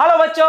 Hello बच्चों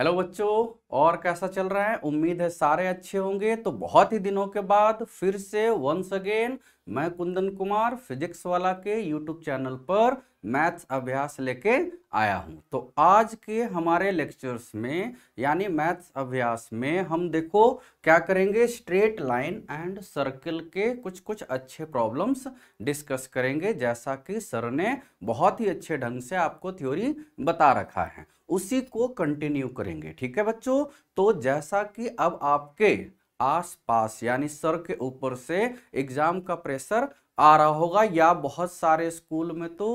hello बच्चों और कैसा चल रहा है उम्मीद है सारे अच्छे होंगे तो बहुत ही दिनों के बाद फिर से वंस अगेन मैं कुंदन कुमार फिजिक्स वाला के यूट्यूब चैनल पर मैथ्स अभ्यास लेके आया हूँ तो आज के हमारे लेक्चर्स में यानी मैथ्स अभ्यास में हम देखो क्या करेंगे स्ट्रेट लाइन एंड सर्कल के कुछ कुछ अच्छे प्रॉब्लम्स डिस्कस करेंगे जैसा कि सर ने बहुत ही अच्छे ढंग से आपको थ्योरी बता रखा है उसी को कंटिन्यू करेंगे ठीक है बच्चों तो जैसा कि अब आपके आसपास यानी सर के ऊपर से एग्जाम का प्रेशर आ रहा होगा या बहुत सारे स्कूल में तो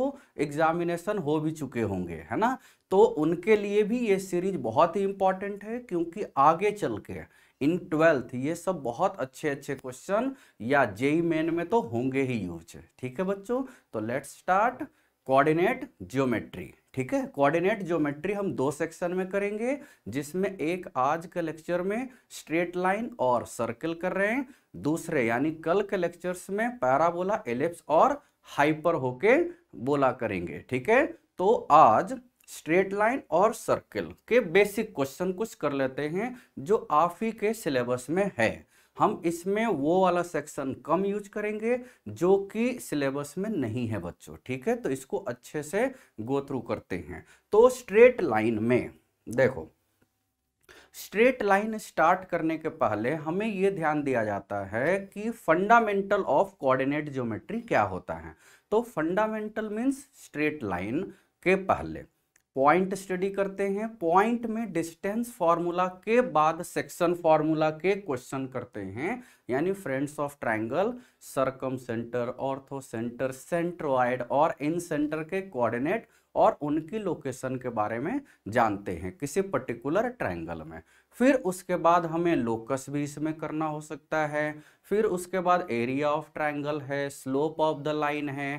एग्जामिनेशन हो भी चुके होंगे है ना तो उनके लिए भी ये सीरीज बहुत ही इम्पॉर्टेंट है क्योंकि आगे चल के इन ट्वेल्थ ये सब बहुत अच्छे अच्छे क्वेश्चन या जेई मेन e e में तो होंगे ही यूज ठीक है बच्चों तो लेट्स स्टार्ट कोऑर्डिनेट ज्योमेट्री ठीक है कोऑर्डिनेट ज्योमेट्री हम दो सेक्शन में करेंगे जिसमें एक आज के लेक्चर में स्ट्रेट लाइन और सर्कल कर रहे हैं दूसरे यानी कल के लेक्चर्स में पैराबोला एलिप्स और हाइपर होके बोला करेंगे ठीक है तो आज स्ट्रेट लाइन और सर्कल के बेसिक क्वेश्चन कुछ कर लेते हैं जो आप ही के सिलेबस में है हम इसमें वो वाला सेक्शन कम यूज करेंगे जो कि सिलेबस में नहीं है बच्चों ठीक है तो इसको अच्छे से गो थ्रू करते हैं तो स्ट्रेट लाइन में देखो स्ट्रेट लाइन स्टार्ट करने के पहले हमें ये ध्यान दिया जाता है कि फंडामेंटल ऑफ कोऑर्डिनेट ज्योमेट्री क्या होता है तो फंडामेंटल मींस स्ट्रेट लाइन के पहले पॉइंट स्टडी करते हैं पॉइंट में डिस्टेंस फॉर्मूला के बाद सेक्शन फॉर्मूला के क्वेश्चन करते हैं यानी friends of triangle circumcentre orthocentre centroid और इन सेंटर के कोऑर्डिनेट और उनकी लोकेशन के बारे में जानते हैं किसी पर्टिकुलर ट्रायंगल में फिर उसके बाद हमें लोकस भी इसमें करना हो सकता है फिर उसके बाद एरिया ऑफ ट्राइंगल है स्लोप ऑफ द लाइन है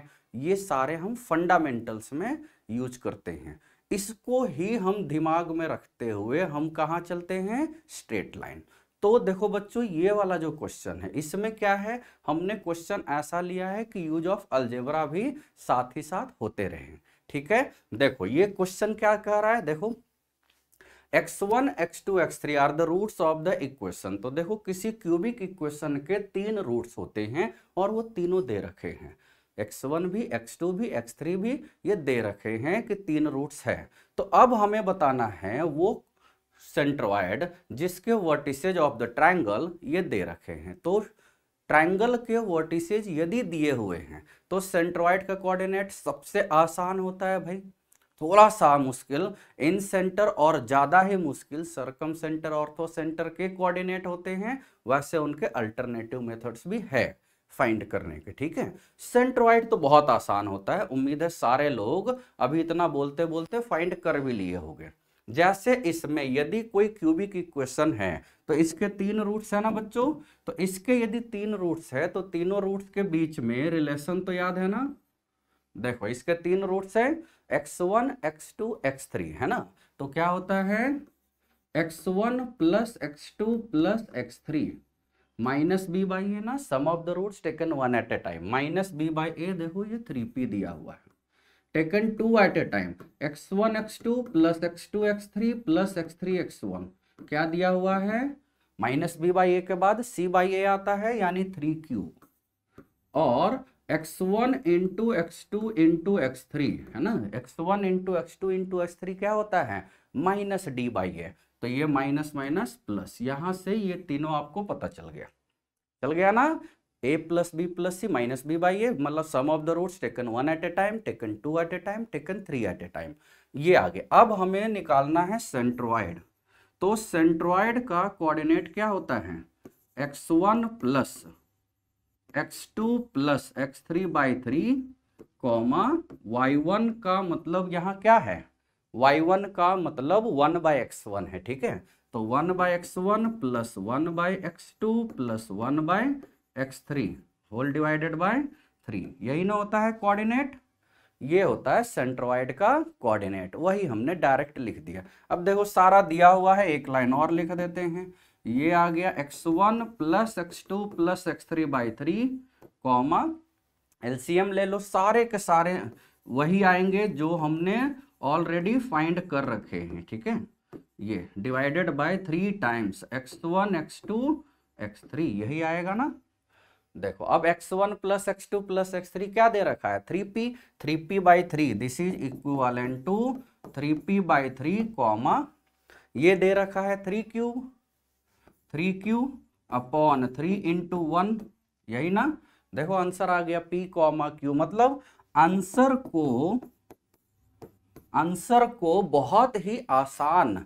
ये सारे हम फंडामेंटल्स में यूज करते हैं इसको ही हम दिमाग में रखते हुए हम कहाँ चलते हैं स्ट्रेट लाइन तो देखो बच्चों ये वाला जो क्वेश्चन है इसमें क्या है हमने क्वेश्चन ऐसा लिया है कि यूज ऑफ अल्जेबरा भी साथ ही साथ होते रहे ठीक है देखो ये क्वेश्चन क्या कह रहा है देखो x1, x2, x3 are the roots of the equation तो देखो किसी क्यूबिक इक्वेशन के तीन रूट्स होते हैं और वो तीनों दे रखे हैं एक्स वन भी एक्स टू भी एक्स थ्री भी ये दे रखे हैं कि तीन रूट्स हैं तो अब हमें बताना है वो सेंट्रोइड जिसके वर्टिसेज ऑफ द ट्राइंगल ये दे रखे हैं तो ट्राइंगल के वर्टिसेज यदि दिए हुए हैं तो सेंट्रोइड का कोऑर्डिनेट सबसे आसान होता है भाई थोड़ा सा मुश्किल इन सेंटर और ज़्यादा ही मुश्किल सरकम सेंटर ऑर्थो सेंटर के कोऑर्डिनेट होते हैं वैसे उनके अल्टरनेटिव मेथड्स भी है फाइंड करने के ठीक है सेंट्रोइड तो बहुत आसान होता है उम्मीद है सारे लोग अभी इतना बोलते बोलते फाइंड कर भी लिए होंगे जैसे इसमें यदि कोई क्यूबिक इक्वेशन है तो इसके तीन रूट्स है ना बच्चों तो इसके यदि तीन रूट्स है तो तीनों रूट्स के बीच में रिलेशन तो याद है ना देखो इसके तीन रूट्स है x one x two x three है ना तो क्या होता है x one plus x two plus x three minus b by a ना sum of the root taken one at a time minus b by a देखो ये three p दिया हुआ है taken two at a time x one x two plus x two x three plus x three x one क्या दिया हुआ है minus b by ए के बाद सी बाई ए आता है यानी थ्री क्यू और x one into x two into x three है ना x one into x two into x three क्या होता है माइनस डी बाई ए तो ये माइनस माइनस प्लस यहां से ये तीनों आपको पता चल गया चल गया ना a plus b plus c minus b by a मतलब sum of the roots taken one at a time taken two at a time taken three at a time ये आ गया अब हमें निकालना है सेंट्रोइड तो सेंट्रोइड का कोऑर्डिनेट क्या होता है x one plus x two plus x three by three comma y one का मतलब यहाँ क्या है वाई वन का मतलब वन बाय एक्स वन है ठीक है तो one by x one plus one by x two plus one by x three whole divided by three यही ना होता है कोऑर्डिनेट ये होता है सेंट्रोइड का कोऑर्डिनेट वही हमने डायरेक्ट लिख दिया अब देखो सारा दिया हुआ है एक लाइन और लिख देते हैं ये आ गया x one plus x two plus x three by three comma LCM ले लो सारे के सारे वही आएंगे जो हमने ऑलरेडी फाइंड कर रखे हैं ठीक है ये divided by three times x one x two x three यही आएगा ना देखो अब x one plus x two plus x three क्या दे रखा है three p three p by three this is equal to three p by three comma ये दे रखा है three q three q upon three into one यही ना देखो आंसर आ गया पी कॉमा क्यू मतलब आंसर को आंसर को बहुत ही आसान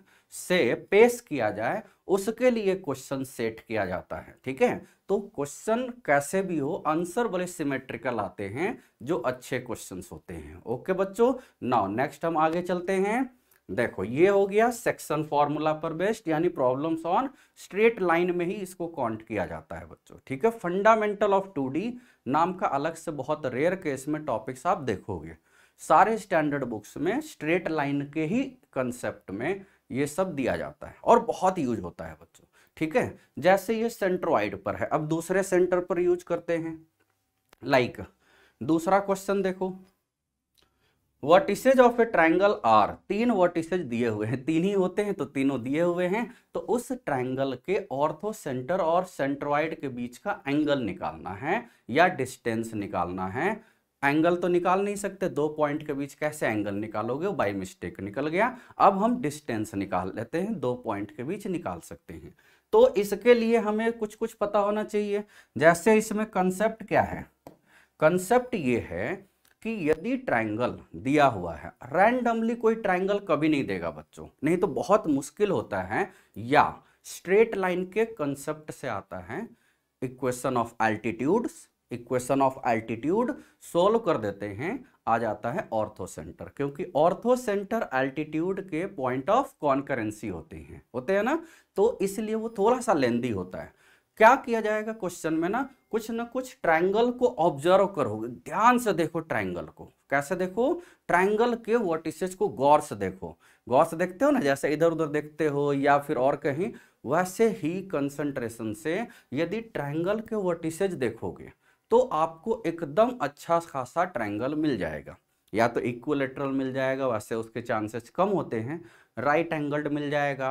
से पेश किया जाए उसके लिए क्वेश्चन सेट किया जाता है ठीक है तो क्वेश्चन कैसे भी हो आंसर बड़े सिमेट्रिकल आते हैं जो अच्छे क्वेश्चंस होते हैं ओके बच्चों नाउ नेक्स्ट हम आगे चलते हैं देखो ये हो गया सेक्शन फॉर्मूला पर बेस्ड यानी प्रॉब्लम्स ऑन स्ट्रेट लाइन में ही इसको काउंट किया जाता है बच्चों ठीक है फंडामेंटल ऑफ टू नाम का अलग से बहुत रेयर केस में टॉपिक्स आप देखोगे सारे स्टैंडर्ड बुक्स में स्ट्रेट लाइन के ही कंसेप्ट में ये सब दिया जाता है और बहुत यूज होता है बच्चों ठीक है जैसे ये सेंट्रोइड पर है अब दूसरे सेंटर पर यूज करते हैं लाइक like, दूसरा क्वेश्चन देखो vertices of a triangle are तीन वर्टिसेज दिए हुए हैं तीन ही होते हैं तो तीनों दिए हुए हैं तो उस ट्राइंगल के ऑर्थो सेंटर और सेंट्रोइड के बीच का एंगल निकालना है या डिस्टेंस निकालना है एंगल तो निकाल नहीं सकते दो पॉइंट के बीच कैसे एंगल निकालोगे बाई मिस्टेक निकल गया अब हम डिस्टेंस निकाल लेते हैं दो पॉइंट के बीच निकाल सकते हैं तो इसके लिए हमें कुछ कुछ पता होना चाहिए जैसे इसमें कंसेप्ट क्या है कंसेप्ट ये है कि यदि ट्राइंगल दिया हुआ है रैंडमली कोई ट्राइंगल कभी नहीं देगा बच्चों नहीं तो बहुत मुश्किल होता है या स्ट्रेट लाइन के कंसेप्ट से आता है equation of altitudes equation of altitude solve कर देते हैं आ जाता है ऑर्थो सेंटर क्योंकि ऑर्थो सेंटर एल्टीट्यूड के पॉइंट ऑफ कॉन्करेंसी होते हैं होते हैं ना तो इसलिए वो थोड़ा सा लेंदी होता है क्या किया जाएगा क्वेश्चन में ना कुछ ना कुछ ट्रायंगल को ऑब्जर्व करोगे ध्यान से देखो ट्रायंगल को कैसे देखो ट्रायंगल के वर्टिसेस को गौर से देखो गौर से देखते हो ना जैसे इधर उधर देखते हो या फिर और कहीं वैसे ही कंसंट्रेशन से यदि ट्रायंगल के वर्टिसेस देखोगे तो आपको एकदम अच्छा खासा ट्रायंगल मिल जाएगा या तो इक्वलेटरल मिल जाएगा वैसे उसके चांसेस कम होते हैं राइट एंगल्ड मिल जाएगा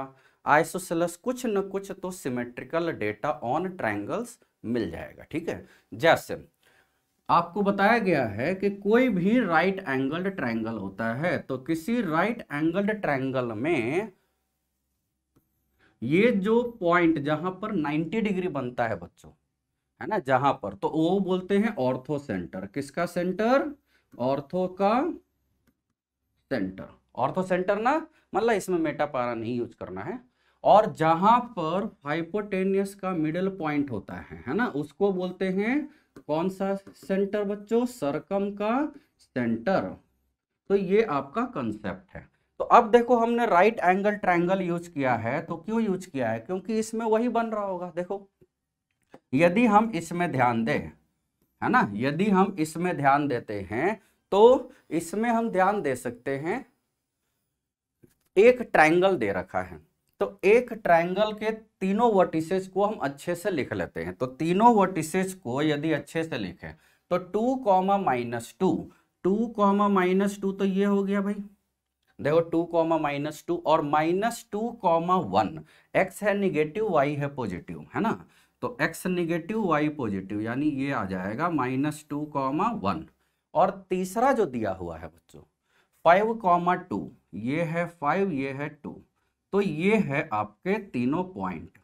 आइसोसेलस कुछ न कुछ तो सिमेट्रिकल डेटा ऑन ट्रायंगल्स मिल जाएगा ठीक है जैसे आपको बताया गया है कि कोई भी राइट एंगल्ड ट्रायंगल होता है तो किसी राइट एंगल्ड ट्रायंगल में ये जो पॉइंट जहां पर 90 डिग्री बनता है बच्चों है ना जहां पर तो वो बोलते हैं ऑर्थो सेंटर किसका सेंटर ऑर्थो का सेंटर ऑर्थो सेंटर ना मतलब इसमें मेटापारा नहीं यूज करना है और जहां पर हाइपोटेनियस का मिडिल पॉइंट होता है है ना उसको बोलते हैं कौन सा सेंटर बच्चों सरकम का सेंटर तो ये आपका कंसेप्ट है तो अब देखो हमने राइट एंगल ट्रायंगल यूज किया है तो क्यों यूज किया है क्योंकि इसमें वही बन रहा होगा देखो यदि हम इसमें ध्यान दें है ना यदि हम इसमें ध्यान देते हैं तो इसमें हम ध्यान दे सकते हैं एक ट्राइंगल दे रखा है तो एक ट्राइंगल के तीनों वर्टिसेस को हम अच्छे से लिख लेते हैं तो तीनों वर्टिसेस को यदि अच्छे से लिखें तो two comma minus two two comma minus two तो ये हो गया भाई देखो टू कॉमा माइनस टू और minus two comma one x है निगेटिव वाई है पॉजिटिव है ना तो x निगेटिव y पॉजिटिव यानी ये आ जाएगा माइनस टू कॉमा वन और तीसरा जो दिया हुआ है बच्चों फाइव कॉमा टू ये है फाइव ये है टू तो ये है आपके तीनों पॉइंट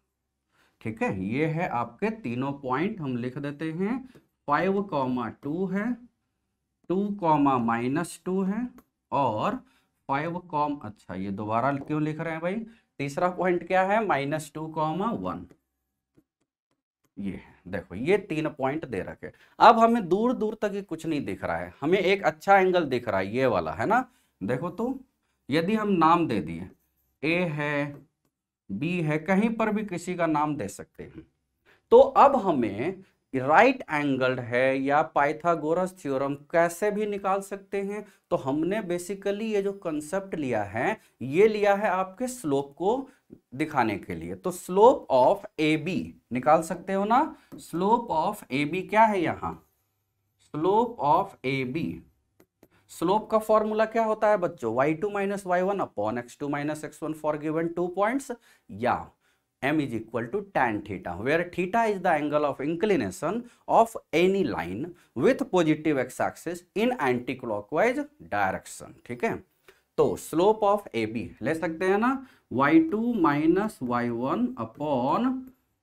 ठीक है ये है आपके तीनों पॉइंट हम लिख देते हैं फाइव कॉमा टू है टू कॉमा माइनस टू है और फाइव कॉम अच्छा ये दोबारा क्यों लिख रहे हैं भाई तीसरा पॉइंट क्या है माइनस टू कॉमा वन ये देखो ये तीन पॉइंट दे रखे अब हमें दूर दूर तक ये कुछ नहीं दिख रहा है हमें एक अच्छा एंगल दिख रहा है ये वाला है ना देखो तो यदि हम नाम दे दिए ए है बी है कहीं पर भी किसी का नाम दे सकते हैं तो अब हमें राइट एंगल्ड है या पाइथागोरस थ्योरम कैसे भी निकाल सकते हैं तो हमने बेसिकली ये जो कंसेप्ट लिया है ये लिया है आपके स्लोप को दिखाने के लिए तो स्लोप ऑफ ए बी निकाल सकते हो ना स्लोप ऑफ ए बी क्या है यहाँ slope of A B slope का फॉर्मूला क्या होता है बच्चों y2 two minus y one upon x two minus x one for given two point या m is equal to tan theta where theta is the angle of inclination of any line with positive x axis in anticlockwise direction ठीक है तो slope of A B ले सकते हैं ना y2 two minus y one upon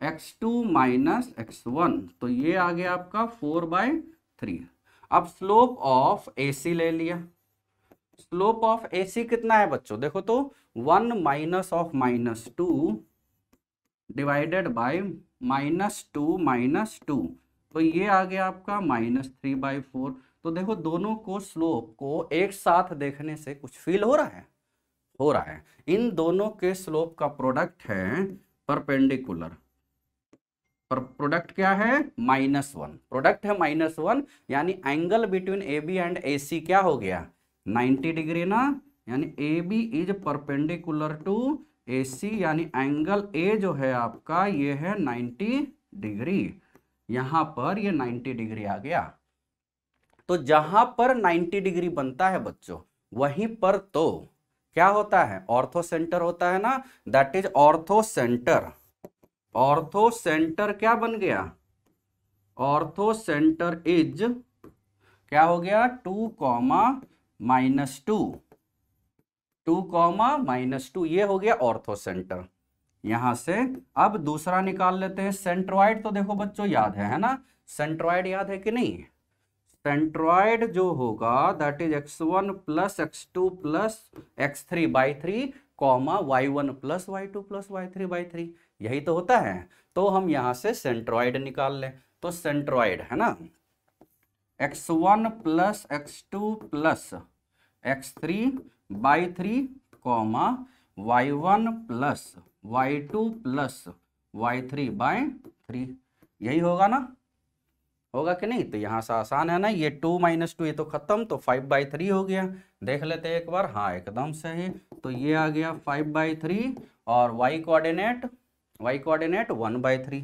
x two minus x one तो ये आ गया आपका फोर बाय थ्री अब स्लोप ऑफ ए सी ले लिया स्लोप ऑफ ए सी कितना है बच्चों देखो तो one minus of minus two divided by minus two minus two तो ये आ गया आपका माइनस थ्री बाई फोर तो देखो दोनों को स्लोप को एक साथ देखने से कुछ फील हो रहा है हो रहा है इन दोनों के स्लोप का प्रोडक्ट है परपेंडिकुलर पर प्रोडक्ट क्या है माइनस वन प्रोडक्ट है माइनस वन यानी angle between A B and A C क्या हो गया नाइन्टी डिग्री ना यानी A B is perpendicular to A C यानी एंगल ए जो है आपका ये है 90 डिग्री यहां पर ये 90 डिग्री आ गया तो जहां पर 90 डिग्री बनता है बच्चों वहीं पर तो क्या होता है ऑर्थो सेंटर होता है ना that is orthocentre orthocentre क्या बन गया ऑर्थो सेंटर इज क्या हो गया two comma minus two two comma minus two ये हो गया ऑर्थो सेंटर यहां से अब दूसरा निकाल लेते हैं सेंट्रोइड तो देखो बच्चों याद है है ना सेंट्रोइड याद है कि नहीं सेंट्रोइड जो होगा that is x one plus x two plus x three by three comma y one plus y two plus y three by three यही तो होता है तो हम यहां से सेंट्रोइड निकाल लें तो सेंट्रोइड है ना x one plus x two plus x three by three comma y one plus y two plus y three by three यही होगा ना होगा कि नहीं तो यहाँ से आसान है ना ये टू माइनस टू ये तो खत्म तो फाइव बाई थ्री हो गया देख लेते एक बार हाँ एकदम सही तो ये आ गया फाइव बाई थ्री और y coordinate y coordinate one by three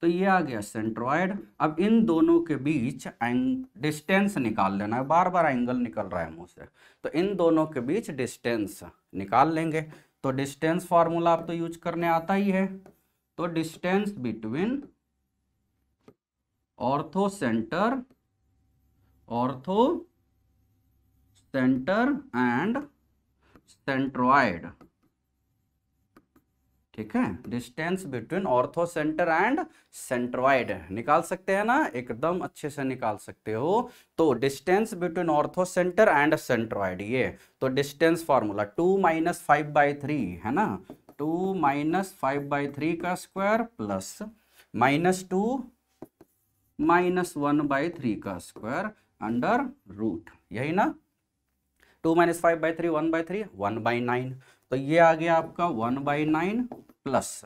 तो ये आ गया सेंट्रोइड अब इन दोनों के बीच डिस्टेंस निकाल लेना है बार बार एंगल निकल रहा है मुँह से तो इन दोनों के बीच डिस्टेंस निकाल लेंगे तो डिस्टेंस फार्मूला आप तो यूज करने आता ही है तो distance between orthocentre orthocentre and centroid ठीक है distance between orthocentre and centroid निकाल सकते हैं ना एकदम अच्छे से निकाल सकते हो तो distance between orthocentre and centroid ये तो distance formula two minus five by three है ना two minus five by three का square plus minus two minus one by three का स्क्वायर अंडर रूट यही ना two minus five by three one by three one by nine तो ये आ गया आपका one by nine plus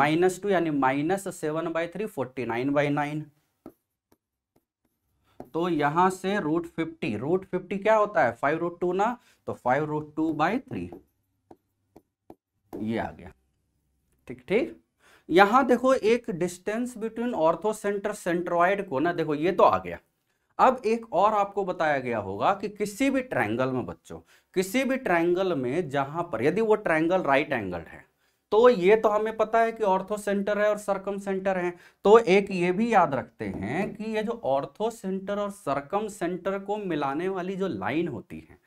minus two यानी minus seven by three forty nine by nine तो यहां से रूट फिफ्टी रूट फिफ्टी क्या होता है फाइव रूट टू ना तो five root two by three ये आ गया ठीक ठीक यहां देखो एक distance between orthocentre centroid को ना देखो ये तो आ गया अब एक और आपको बताया गया होगा कि किसी भी ट्रायंगल में बच्चों किसी भी ट्रायंगल में जहां पर यदि वो ट्रायंगल राइट एंगल है तो ये तो हमें पता है कि ऑर्थो सेंटर है और सरकम सेंटर है तो एक ये भी याद रखते हैं कि ये जो ऑर्थो सेंटर और सरकम सेंटर को मिलाने वाली जो लाइन होती है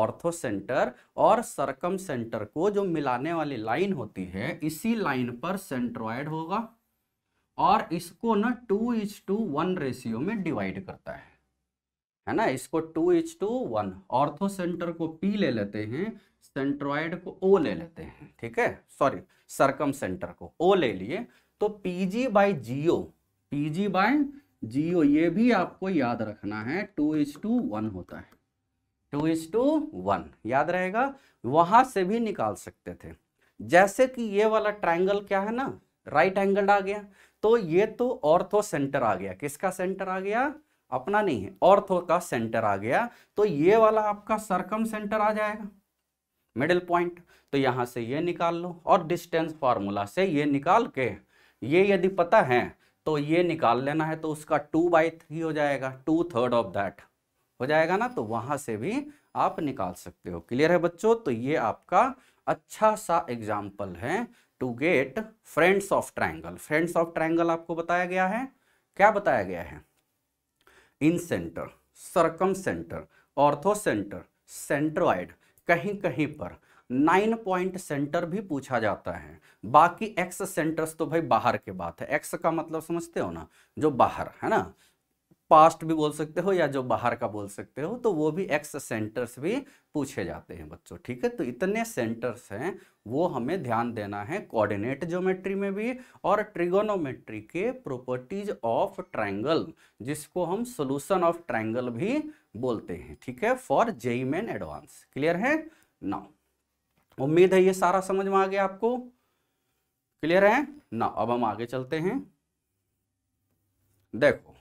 ऑर्थो सेंटर और सरकम सेंटर को जो मिलाने वाली लाइन होती है इसी लाइन पर सेंट्रॉयड होगा और इसको ना two is two one ratio में डिवाइड करता है है ना इसको two each two one orthocentre को पी ले लेते हैं सेंट्रॉइड को ओ ले लेते हैं ठीक है सॉरी सरकम सेंटर को ओ ले लिए तो P G by P G by G O ये भी आपको याद रखना है टू इच टू वन होता है टू इच टू वन याद रहेगा वहां से भी निकाल सकते थे जैसे कि ये वाला ट्राइंगल क्या है ना राइट एंगल आ गया तो ये तो ऑर्थो सेंटर आ गया किसका सेंटर आ गया अपना नहीं है ऑर्थो का सेंटर आ गया तो ये वाला आपका सरकम सेंटर आ जाएगा मिडिल पॉइंट तो यहां से ये निकाल लो और डिस्टेंस फार्मूला से ये निकाल के ये यदि पता है तो ये निकाल लेना है तो उसका टू बाई थ्री हो जाएगा टू थर्ड ऑफ दैट हो जाएगा ना तो वहां से भी आप निकाल सकते हो क्लियर है बच्चों तो ये आपका अच्छा सा एग्जाम्पल है to get friends of triangle friends of triangle आपको बताया गया है क्या बताया गया है incentre circumcentre orthocentre centroid कहीं कहीं पर नाइन पॉइंट सेंटर भी पूछा जाता है बाकी एक्स सेंटर्स तो भाई बाहर के बात है एक्स का मतलब समझते हो ना जो बाहर है ना पास्ट भी बोल सकते हो या जो बाहर का बोल सकते हो तो वो भी एक्स सेंटर्स भी पूछे जाते हैं बच्चों ठीक है तो इतने सेंटर्स हैं वो हमें ध्यान देना है कोऑर्डिनेट ज्योमेट्री में भी और ट्रिगोनोमेट्री के प्रॉपर्टीज ऑफ ट्रायंगल जिसको हम सॉल्यूशन ऑफ ट्रायंगल भी बोलते हैं ठीक है for JEE main advance clear है ना उम्मीद है ये सारा समझ में आ गया आपको क्लियर है ना अब हम आगे चलते हैं देखो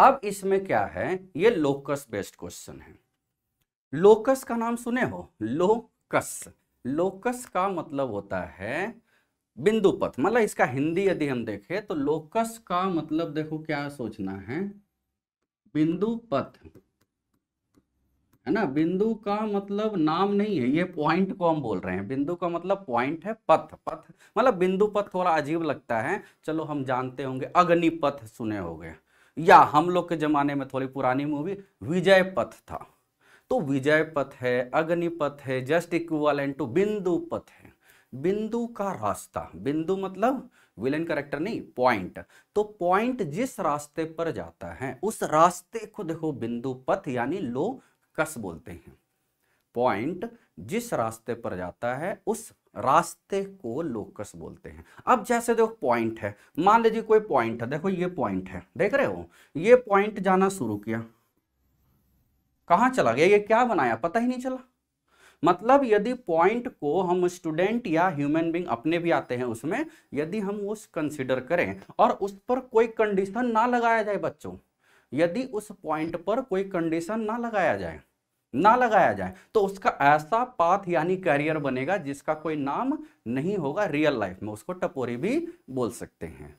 अब इसमें क्या है ये लोकस बेस्ड क्वेश्चन है लोकस का नाम सुने हो लोकस लोकस का मतलब होता है बिंदु पथ मतलब इसका हिंदी यदि हम देखें तो लोकस का मतलब देखो क्या सोचना है बिंदु पथ है ना बिंदु का मतलब नाम नहीं है ये पॉइंट को हम बोल रहे हैं बिंदु का मतलब पॉइंट है पथ पथ मतलब बिंदु पथ थोड़ा अजीब लगता है चलो हम जानते होंगे अग्निपथ सुने होंगे या हम लोग के ज़माने में थोड़ी पुरानी मूवी विजय पथ था तो विजय पथ है अग्निपथ है जस्ट इक्वल टू बिंदु पथ है बिंदु का रास्ता बिंदु मतलब विलेन करेक्टर नहीं पॉइंट तो पॉइंट जिस रास्ते पर जाता है उस रास्ते को देखो बिंदु पथ यानी कस बोलते हैं पॉइंट जिस रास्ते पर जाता है उस रास्ते को लोकस बोलते हैं अब जैसे देखो पॉइंट है मान लीजिए कोई पॉइंट है देखो ये पॉइंट है देख रहे हो ये पॉइंट जाना शुरू किया कहां चला गया ये क्या बनाया पता ही नहीं चला मतलब यदि पॉइंट को हम स्टूडेंट या ह्यूमन बींग अपने भी आते हैं उसमें यदि हम उस कंसिडर करें और उस पर कोई कंडीशन ना लगाया जाए बच्चों यदि उस पॉइंट पर कोई कंडीशन ना लगाया जाए ना लगाया जाए तो उसका ऐसा पाथ यानी कैरियर बनेगा जिसका कोई नाम नहीं होगा रियल लाइफ में उसको टपोरी भी बोल सकते हैं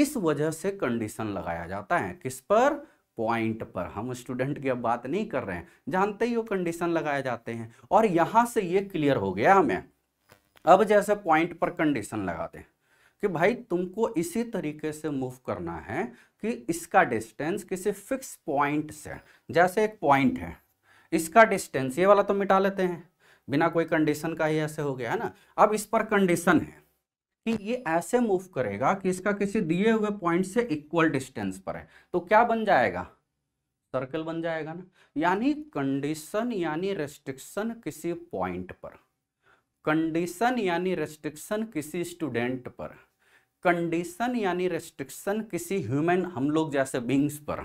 इस वजह से कंडीशन लगाया जाता है किस पर पॉइंट पर हम स्टूडेंट की अब बात नहीं कर रहे हैं जानते ही वो कंडीशन लगाए जाते हैं और यहां से ये क्लियर हो गया हमें अब जैसे पॉइंट पर कंडीशन लगाते हैं कि भाई तुमको इसी तरीके से मूव करना है कि इसका डिस्टेंस किसी फिक्स पॉइंट से जैसे एक पॉइंट है इसका डिस्टेंस ये वाला तो मिटा लेते हैं बिना कोई कंडीशन का ही ऐसे हो गया है ना अब इस पर कंडीशन है कि ये ऐसे मूव करेगा कि इसका किसी दिए हुए पॉइंट से इक्वल डिस्टेंस पर है तो क्या बन जाएगा सर्कल बन जाएगा ना यानी कंडीशन यानी रेस्ट्रिक्शन किसी पॉइंट पर कंडीशन यानी रेस्ट्रिक्शन किसी स्टूडेंट पर कंडीशन यानी रेस्ट्रिक्शन किसी ह्यूमन हम लोग जैसे बींग्स पर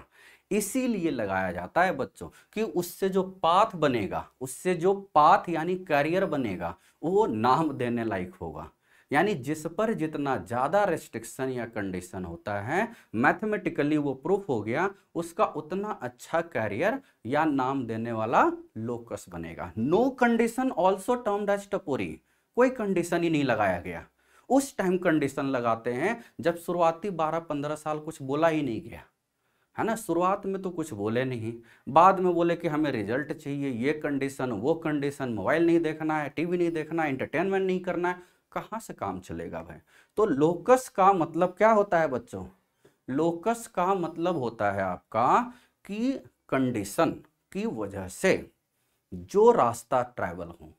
इसीलिए लगाया जाता है बच्चों कि उससे जो पाथ बनेगा उससे जो पाथ यानी करियर बनेगा वो नाम देने लायक होगा यानी जिस पर जितना ज़्यादा रेस्ट्रिक्शन या कंडीशन होता है मैथमेटिकली वो प्रूफ हो गया उसका उतना अच्छा कैरियर या नाम देने वाला लोकस बनेगा no condition also term as कोई कंडीशन ही नहीं लगाया गया उस टाइम कंडीशन लगाते हैं जब शुरुआती 12-15 साल कुछ बोला ही नहीं गया है ना शुरुआत में तो कुछ बोले नहीं बाद में बोले कि हमें रिजल्ट चाहिए ये कंडीशन वो कंडीशन मोबाइल नहीं देखना है टीवी नहीं देखना है इंटरटेनमेंट नहीं करना है कहाँ से काम चलेगा भाई तो लोकस का मतलब क्या होता है बच्चों लोकस का मतलब होता है आपका कि कंडीशन की वजह से जो रास्ता ट्रैवल हो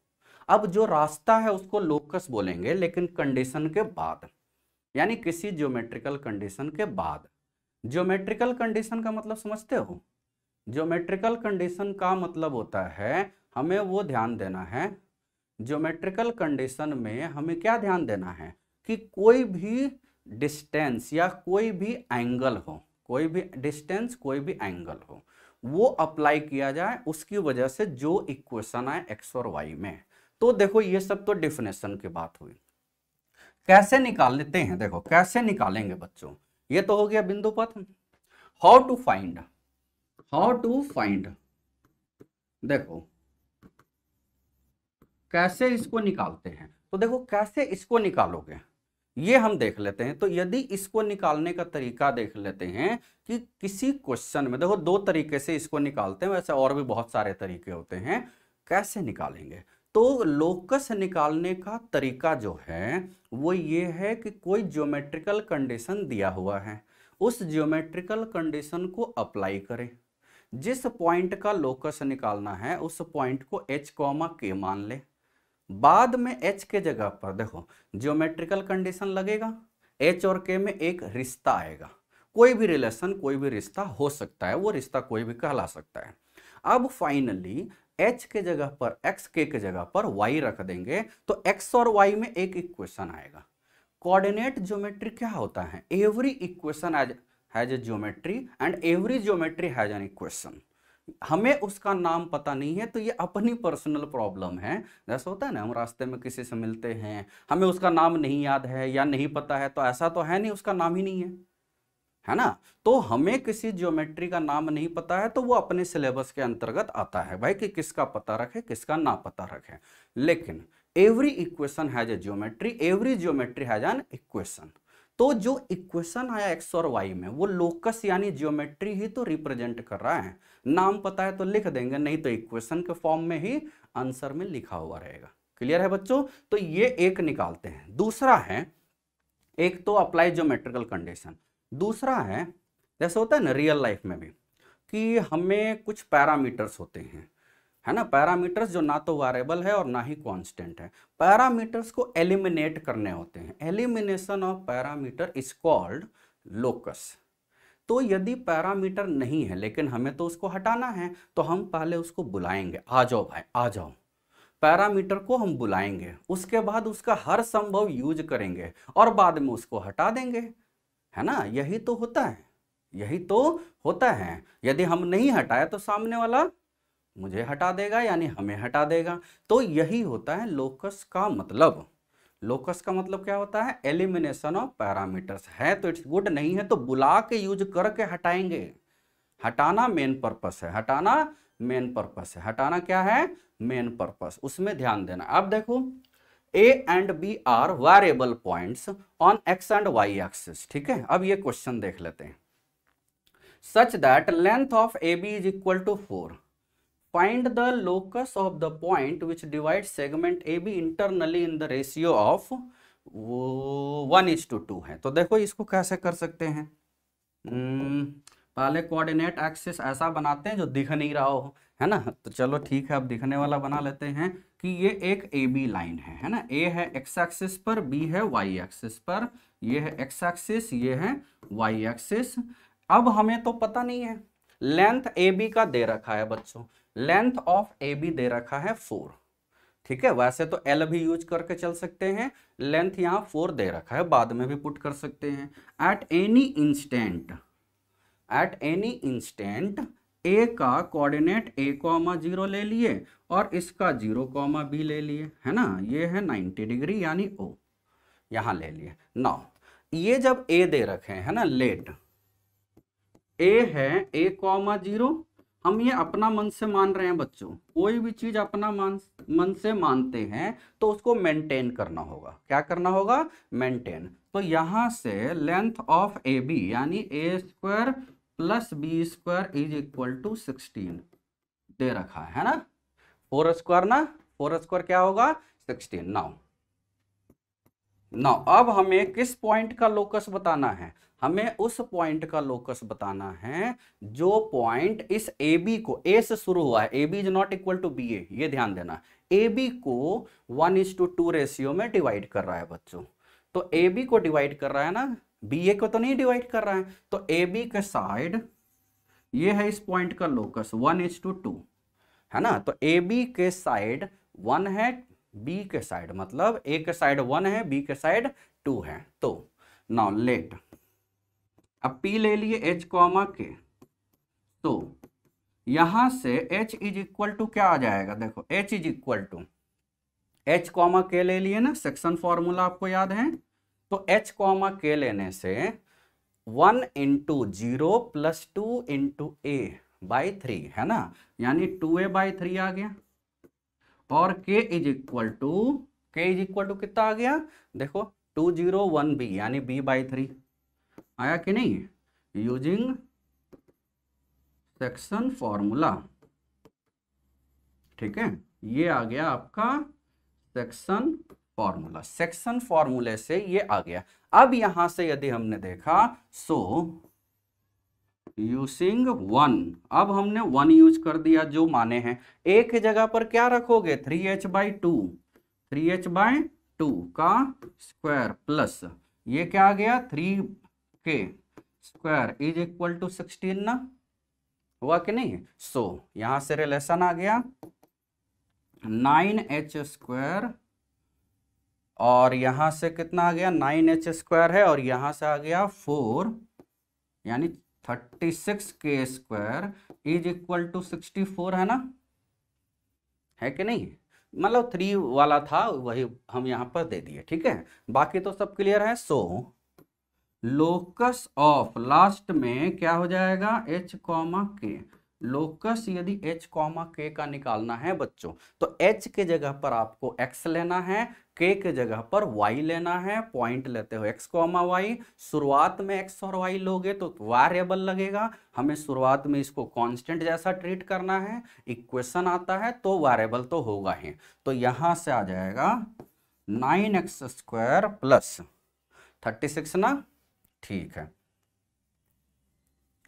अब जो रास्ता है उसको लोकस बोलेंगे लेकिन कंडीशन के बाद यानी किसी ज्योमेट्रिकल कंडीशन के बाद ज्योमेट्रिकल कंडीशन का मतलब समझते हो ज्योमेट्रिकल कंडीशन का मतलब होता है हमें वो ध्यान देना है ज्योमेट्रिकल कंडीशन में हमें क्या ध्यान देना है कि कोई भी डिस्टेंस या कोई भी एंगल हो कोई भी डिस्टेंस कोई भी एंगल हो वो अप्लाई किया जाए उसकी वजह से जो इक्वेशन आए एक्स और वाई में तो देखो ये सब तो डिफिनेशन की बात हुई कैसे निकाल लेते हैं देखो कैसे निकालेंगे बच्चों ये तो हो गया बिंदु पथ how to find how to find देखो कैसे इसको निकालते हैं तो देखो कैसे इसको निकालोगे ये हम देख लेते हैं तो यदि इसको निकालने का तरीका देख लेते हैं कि किसी क्वेश्चन में देखो दो तरीके से इसको निकालते हैं वैसे और भी बहुत सारे तरीके होते हैं कैसे निकालेंगे तो लोकस निकालने का तरीका जो है वो ये है कि कोई ज्योमेट्रिकल कंडीशन दिया हुआ है उस ज्योमेट्रिकल कंडीशन को अप्लाई करें जिस पॉइंट का लोकस निकालना है उस पॉइंट को एच कॉमा के मान ले बाद में एच के जगह पर देखो ज्योमेट्रिकल कंडीशन लगेगा एच और के में एक रिश्ता आएगा कोई भी रिलेशन कोई भी रिश्ता हो सकता है वो रिश्ता कोई भी कहला सकता है अब फाइनली एच के जगह पर एक्स के के जगह पर वाई रख देंगे तो एक्स और वाई में एक इक्वेशन आएगा कोऑर्डिनेट ज्योमेट्री क्या होता है every equation as has a geometry and every geometry has an equation हमें उसका नाम पता नहीं है तो ये अपनी पर्सनल प्रॉब्लम है जैसा होता है ना हम रास्ते में किसी से मिलते हैं हमें उसका नाम नहीं याद है या नहीं पता है तो ऐसा तो है नहीं उसका नाम ही नहीं है है ना तो हमें किसी ज्योमेट्री का नाम नहीं पता है तो वो अपने सिलेबस के अंतर्गत आता है भाई कि किसका पता रखे किसका ना पता रखे लेकिन every equation has a geometry every geometry has an equation तो जो इक्वेशन आया एक्स और वाई में वो लोकस यानी ज्योमेट्री ही तो रिप्रेजेंट कर रहा है नाम पता है तो लिख देंगे नहीं तो इक्वेशन के फॉर्म में ही आंसर में लिखा हुआ रहेगा क्लियर है बच्चों तो ये एक निकालते हैं दूसरा है एक तो अप्लाई ज्योमेट्रिकल कंडीशन दूसरा है जैसे होता है ना रियल लाइफ में भी कि हमें कुछ पैरामीटर्स होते हैं है ना पैरामीटर्स जो ना तो वारेबल है और ना ही कांस्टेंट है पैरामीटर्स को एलिमिनेट करने होते हैं elimination of parameter is called locus तो यदि पैरामीटर नहीं है लेकिन हमें तो उसको हटाना है तो हम पहले उसको बुलाएंगे आ जाओ भाई आ जाओ पैरामीटर को हम बुलाएंगे उसके बाद उसका हर संभव यूज करेंगे और बाद में उसको हटा देंगे है ना यही तो होता है यही तो होता है यदि हम नहीं हटाए तो सामने वाला मुझे हटा देगा यानी हमें हटा देगा तो यही होता है लोकस का मतलब लोकस का मतलब क्या होता है एलिमिनेशन ऑफ पैरामीटर्स है तो इट्स गुड नहीं है तो बुला के यूज करके हटाएंगे हटाना मेन पर्पस है हटाना मेन पर्पस है हटाना क्या है मेन पर्पस उसमें ध्यान देना अब देखो A and B are variable points on x and y axis ठीक है अब ये क्वेश्चन देख लेते हैं such that length of A B is equal to four find the locus of the point which divide segment A B internally in the ratio of one is to two है तो देखो इसको कैसे कर सकते हैं hmm, पहले coordinate axis ऐसा बनाते हैं जो दिख नहीं रहा हो है ना तो चलो ठीक है अब दिखने वाला बना लेते हैं कि ये एक ए बी लाइन है है ना ए है एक्स एक्सिस पर बी है वाई एक्सिस पर ये है एक्स एक्सिस ये है वाई एक्सिस अब हमें तो पता नहीं है लेंथ ए बी का दे रखा है बच्चों लेंथ ऑफ ए बी दे रखा है फोर ठीक है वैसे तो एल भी यूज करके चल सकते हैं लेंथ यहाँ फोर दे रखा है बाद में भी पुट कर सकते हैं at any instant at any instant A का कोऑर्डिनेट ए कॉमा जीरो ले लिए और इसका जीरो कॉमा बी ले लिए है ना ये है नाइन्टी डिग्री यानी ओ यहाँ ले लिए नौ ये जब ए दे रखे हैं है ना लेट ए है ए कॉमा जीरो हम ये अपना मन से मान रहे हैं बच्चों कोई भी चीज अपना मन मन से मानते हैं तो उसको मेंटेन करना होगा क्या करना होगा मेंटेन तो यहां से लेंथ ऑफ ए बी यानी A square plus B square is equal to sixteen दे रखा है ना फोर स्क्वायर ना फोर स्क्वायर क्या होगा सिक्सटीन नाउ नाउ अब हमें किस पॉइंट का लोकस बताना है हमें उस पॉइंट का लोकस बताना है जो पॉइंट इस ए बी को ए से शुरू हुआ है A B is not equal to B A ये ध्यान देना ए बी को one is to two ratio में डिवाइड कर रहा है बच्चों तो ए बी को डिवाइड कर रहा है ना बी ए को तो नहीं डिवाइड कर रहा है तो ए बी के साइड ये है इस पॉइंट का locus one is to two है ना तो ए बी के साइड वन है बी के साइड मतलब ए के साइड वन है बी के साइड टू है तो नाउ लेट अब पी ले लिए एच कॉमा के तो यहां से एच इज इक्वल टू क्या आ जाएगा देखो h is equal to h comma k ले लिए ना सेक्शन फॉर्मूला आपको याद है तो एच कॉमा के लेने से one into zero plus two into A by three है ना यानी टू ए बाई थ्री आ गया और k is equal to k is equal to कितना आ गया देखो टू जीरो वन बी यानी बी बाई थ्री आया कि नहीं यूजिंग सेक्शन फॉर्मूला ठीक है ये आ गया आपका सेक्शन फॉर्मूला सेक्शन फॉर्मूले से ये आ गया अब यहां से यदि हमने देखा सो यूसिंग वन अब हमने वन यूज कर दिया जो माने हैं एक जगह पर क्या रखोगे three h by two three h by two का स्क्वायर प्लस ये क्या आ गया three k square is equal to sixteen ना हुआ कि नहीं सो so, यहां से रिलेशन आ गया नाइन एच स्क्वायर और यहां से कितना आ गया नाइन एच स्क्वायर है और यहां से आ गया फोर यानी thirty six k square is equal to sixty four है ना है कि नहीं मतलब थ्री वाला था वही हम यहां पर दे दिए ठीक है बाकी तो सब क्लियर है सो लोकस ऑफ लास्ट में क्या हो जाएगा एच कॉमा के लोकस यदि एच कॉमा के का निकालना है बच्चों तो एच के जगह पर आपको एक्स लेना है k के जगह पर y लेना है पॉइंट लेते हो x कॉमा वाई शुरुआत में x और y लोगे तो वेरिएबल लगेगा हमें शुरुआत में इसको कांस्टेंट जैसा ट्रीट करना है इक्वेशन आता है तो वेरिएबल तो होगा ही तो यहां से आ जाएगा nine x square plus thirty six ना ठीक है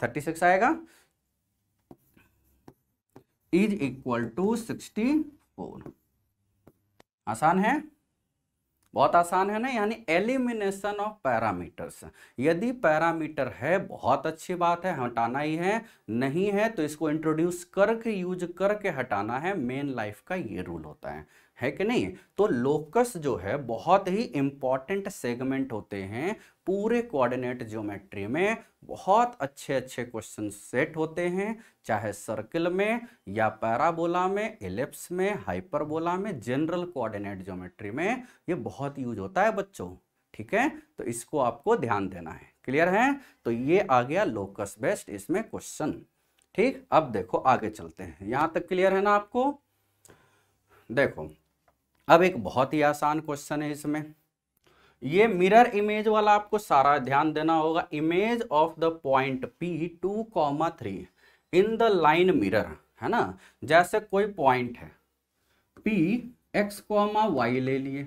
थर्टी सिक्स आएगा is equal to sixty four आसान है बहुत आसान है ना यानी एलिमिनेशन ऑफ पैरामीटर्स यदि पैरामीटर है बहुत अच्छी बात है हटाना ही है नहीं है तो इसको इंट्रोड्यूस करके यूज करके हटाना है मेन लाइफ का ये रूल होता है है कि नहीं तो लोकस जो है बहुत ही इंपॉर्टेंट सेगमेंट होते हैं पूरे कोऑर्डिनेट ज्योमेट्री में बहुत अच्छे अच्छे क्वेश्चन सेट होते हैं चाहे सर्किल में या पैराबोला में एलिप्स में हाइपरबोला में जनरल कोऑर्डिनेट ज्योमेट्री में ये बहुत यूज होता है बच्चों ठीक है तो इसको आपको ध्यान देना है क्लियर है तो ये आ गया लोकस बेस्ट इसमें क्वेश्चन ठीक अब देखो आगे चलते हैं यहां तक क्लियर है ना आपको देखो अब एक बहुत ही आसान क्वेश्चन है इसमें ये मिरर इमेज वाला आपको सारा ध्यान देना होगा image of the point P two comma three in the line mirror है ना जैसे कोई पॉइंट है पी एक्स कॉमा वाई ले लिए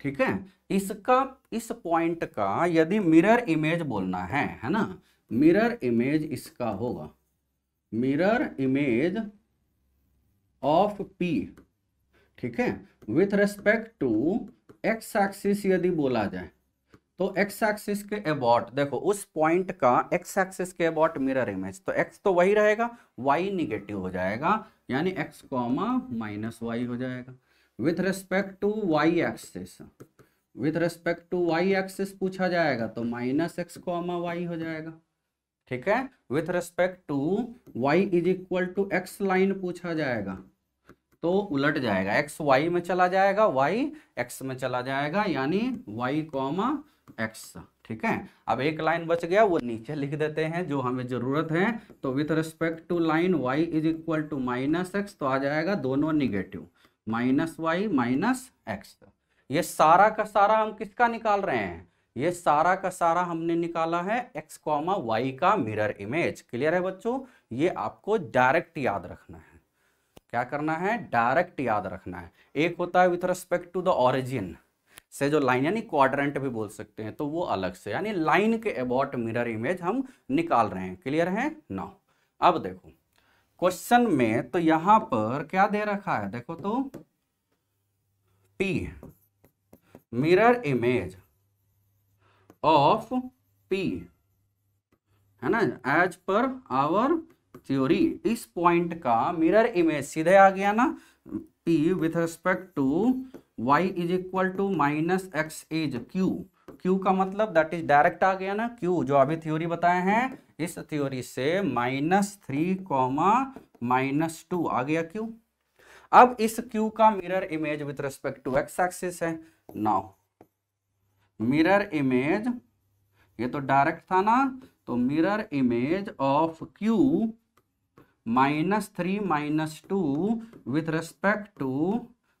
ठीक है इसका इस पॉइंट का यदि मिरर इमेज बोलना है है ना मिरर इमेज इसका होगा मिरर इमेज ऑफ पी ठीक है with respect to x axis यदि बोला जाए तो एक्स एक्सिस के अबाउट देखो उस पॉइंट का एक्स एक्सिस के अबाउट मिरर इमेज तो एक्स तो वही रहेगा वाई निगेटिव हो जाएगा यानी एक्स कॉमा माइनस वाई हो जाएगा with respect to y axis with respect to y axis पूछा जाएगा तो माइनस एक्स कॉमा वाई हो जाएगा ठीक है with respect to y is equal to x line पूछा जाएगा तो उलट जाएगा एक्स वाई में चला जाएगा वाई एक्स में चला जाएगा यानी वाई कॉमा एक्स ठीक है अब एक लाइन बच गया वो नीचे लिख देते हैं जो हमें जरूरत है तो with respect to line y is equal to minus x तो आ जाएगा दोनों negative minus y minus x ये सारा का सारा हम किसका निकाल रहे हैं ये सारा का सारा हमने निकाला है एक्स कॉमा वाई का मिरर इमेज क्लियर है बच्चों ये आपको डायरेक्ट याद रखना है क्या करना है डायरेक्ट याद रखना है एक होता है with respect to the origin से जो लाइन यानी क्वाड्रेंट भी बोल सकते हैं तो वो अलग से यानी लाइन के अबाउट मिरर इमेज हम निकाल रहे हैं क्लियर है ना अब देखो क्वेश्चन में तो यहां पर क्या दे रखा है देखो तो P mirror image of P है ना एज पर आवर थ्योरी इस पॉइंट का मिरर इमेज सीधे आ गया ना P with respect to y is equal to minus x is Q Q का मतलब दैट इज डायरेक्ट आ गया ना क्यू जो अभी थ्योरी बताए हैं इस थ्योरी से minus three comma minus two आ गया क्यू अब इस क्यू का mirror image with respect to x axis है नाउ मिरर इमेज ये तो डायरेक्ट था ना तो mirror image of Q minus three minus two with respect to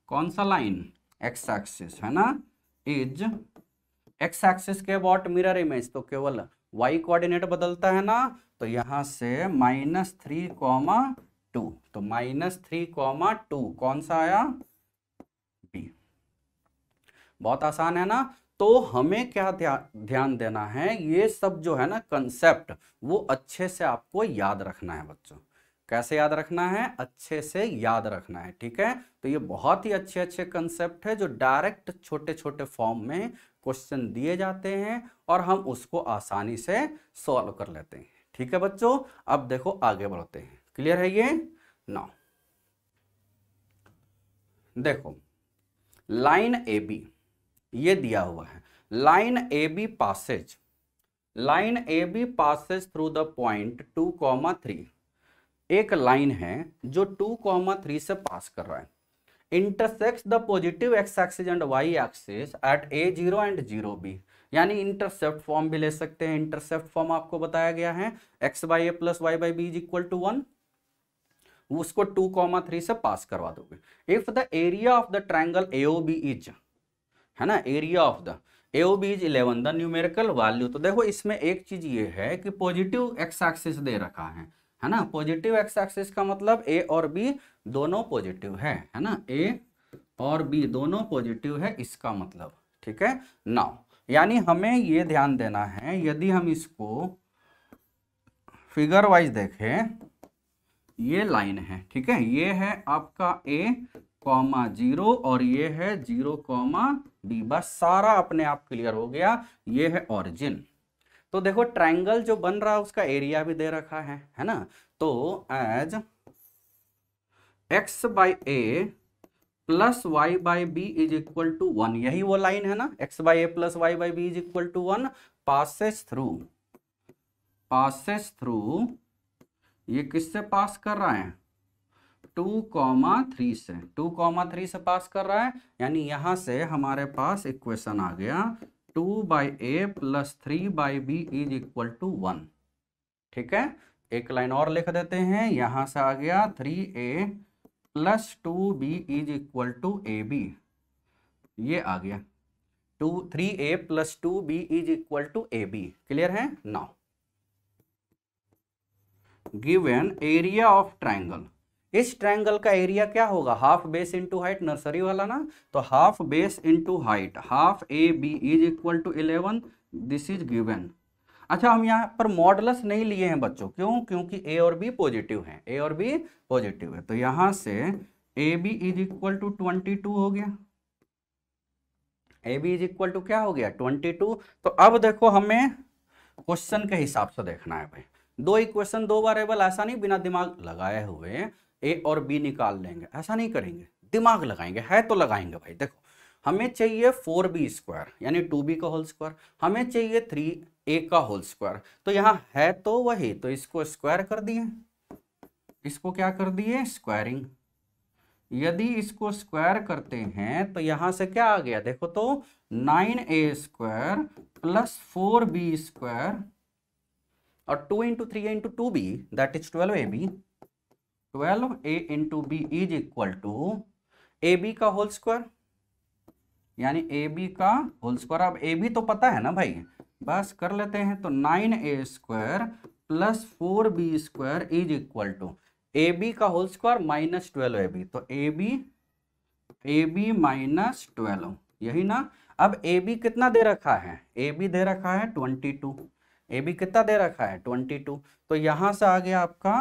कौन सा लाइन एक्स एक्सिस है ना इज एक्स एक्सिस के अबाउट मिरर इमेज तो केवल वाई कोऑर्डिनेट बदलता है ना तो यहां से माइनस थ्री कॉमा टू तो माइनस थ्री कॉमा टू कौन सा आया बी बहुत आसान है ना तो हमें क्या ध्यान देना है ये सब जो है ना कंसेप्ट वो अच्छे से आपको याद रखना है बच्चों कैसे याद रखना है अच्छे से याद रखना है ठीक है तो ये बहुत ही अच्छे अच्छे कंसेप्ट है जो डायरेक्ट छोटे छोटे फॉर्म में क्वेश्चन दिए जाते हैं और हम उसको आसानी से सॉल्व कर लेते हैं ठीक है बच्चों अब देखो आगे बढ़ते हैं क्लियर है ये नौ देखो लाइन ए बी ये दिया हुआ है line A B passes line A B passes through the point two comma three एक लाइन है जो टू कॉमा थ्री से पास कर रहा है intersects the positive x axis and y axis at A zero and zero B यानी intercept form भी ले सकते हैं इंटरसेप्ट फॉर्म आपको बताया गया है X by A plus Y by B is equal to one उसको टू कॉमा थ्री से पास करवा दोगे if the area of the triangle AO B is है ना area of the AO B is eleven the numerical value तो देखो इसमें एक चीज ये है कि पॉजिटिव एक्स एक्सिस दे रखा है है ना पॉजिटिव एक्स एक्सिस का मतलब ए और बी दोनों पॉजिटिव है है ना ए और बी दोनों पॉजिटिव है इसका मतलब ठीक है नाउ यानी हमें ये ध्यान देना है यदि हम इसको फिगर वाइज देखें ये लाइन है ठीक है ये है आपका ए कॉमा जीरो और ये है जीरो कॉमा बी बस सारा अपने आप क्लियर हो गया ये है ऑरिजिन तो देखो ट्राइंगल जो बन रहा है उसका एरिया भी दे रखा है है ना तो as X by A plus Y by B is equal to one यही वो लाइन है ना X by A plus Y by B is equal to one passes through passes through ये किससे पास कर रहा है टू कॉमा थ्री से टू कॉमा थ्री से पास कर रहा है यानी यहां से हमारे पास इक्वेशन आ गया two by A plus three by B is equal to one ठीक है एक लाइन और लिख देते हैं यहां से आ गया three A plus two B is equal to A B ये आ गया two three A plus two B is equal to A B clear है now given area of triangle इस ट्रायंगल का एरिया क्या होगा half base into height nursery वाला ना तो half base into height half A B is equal to eleven this is given अच्छा हम यहाँ पर मॉडलस नहीं लिए हैं बच्चों क्यों क्योंकि ए और बी पॉजिटिव हैं ए और बी पॉजिटिव है तो यहां से A B is equal to twenty two हो गया A B is equal to क्या हो गया ट्वेंटी टू तो अब देखो हमें क्वेश्चन के हिसाब से देखना है भाई दो इक्वेशन दो वेरिएबल ऐसा नहीं बिना दिमाग लगाए हुए ए और बी निकाल लेंगे ऐसा नहीं करेंगे दिमाग लगाएंगे है तो लगाएंगे भाई देखो हमें चाहिए फोर बी स्क्वायर यानी टू बी का होल स्क्वायर हमें चाहिए थ्री ए का होल स्क्वायर तो यहाँ है तो वही तो इसको स्क्वायर कर दिए इसको क्या कर दिए स्क्वायरिंग यदि इसको स्क्वायर करते हैं तो यहाँ से क्या आ गया देखो तो nine A square plus four B square और two into three into two B that is twelve A B twelve A into B is equal to A B का होल स्क्वायर यानी ए बी का whole square अब A B तो पता है ना भाई बस कर लेते हैं तो nine A square plus four B square is equal to A B का whole square minus twelve A B तो A B A B minus twelve यही ना अब ए बी कितना दे रखा है ए बी दे रखा है ट्वेंटी टू ए बी कितना दे रखा है ट्वेंटी टू तो यहां से आ गया आपका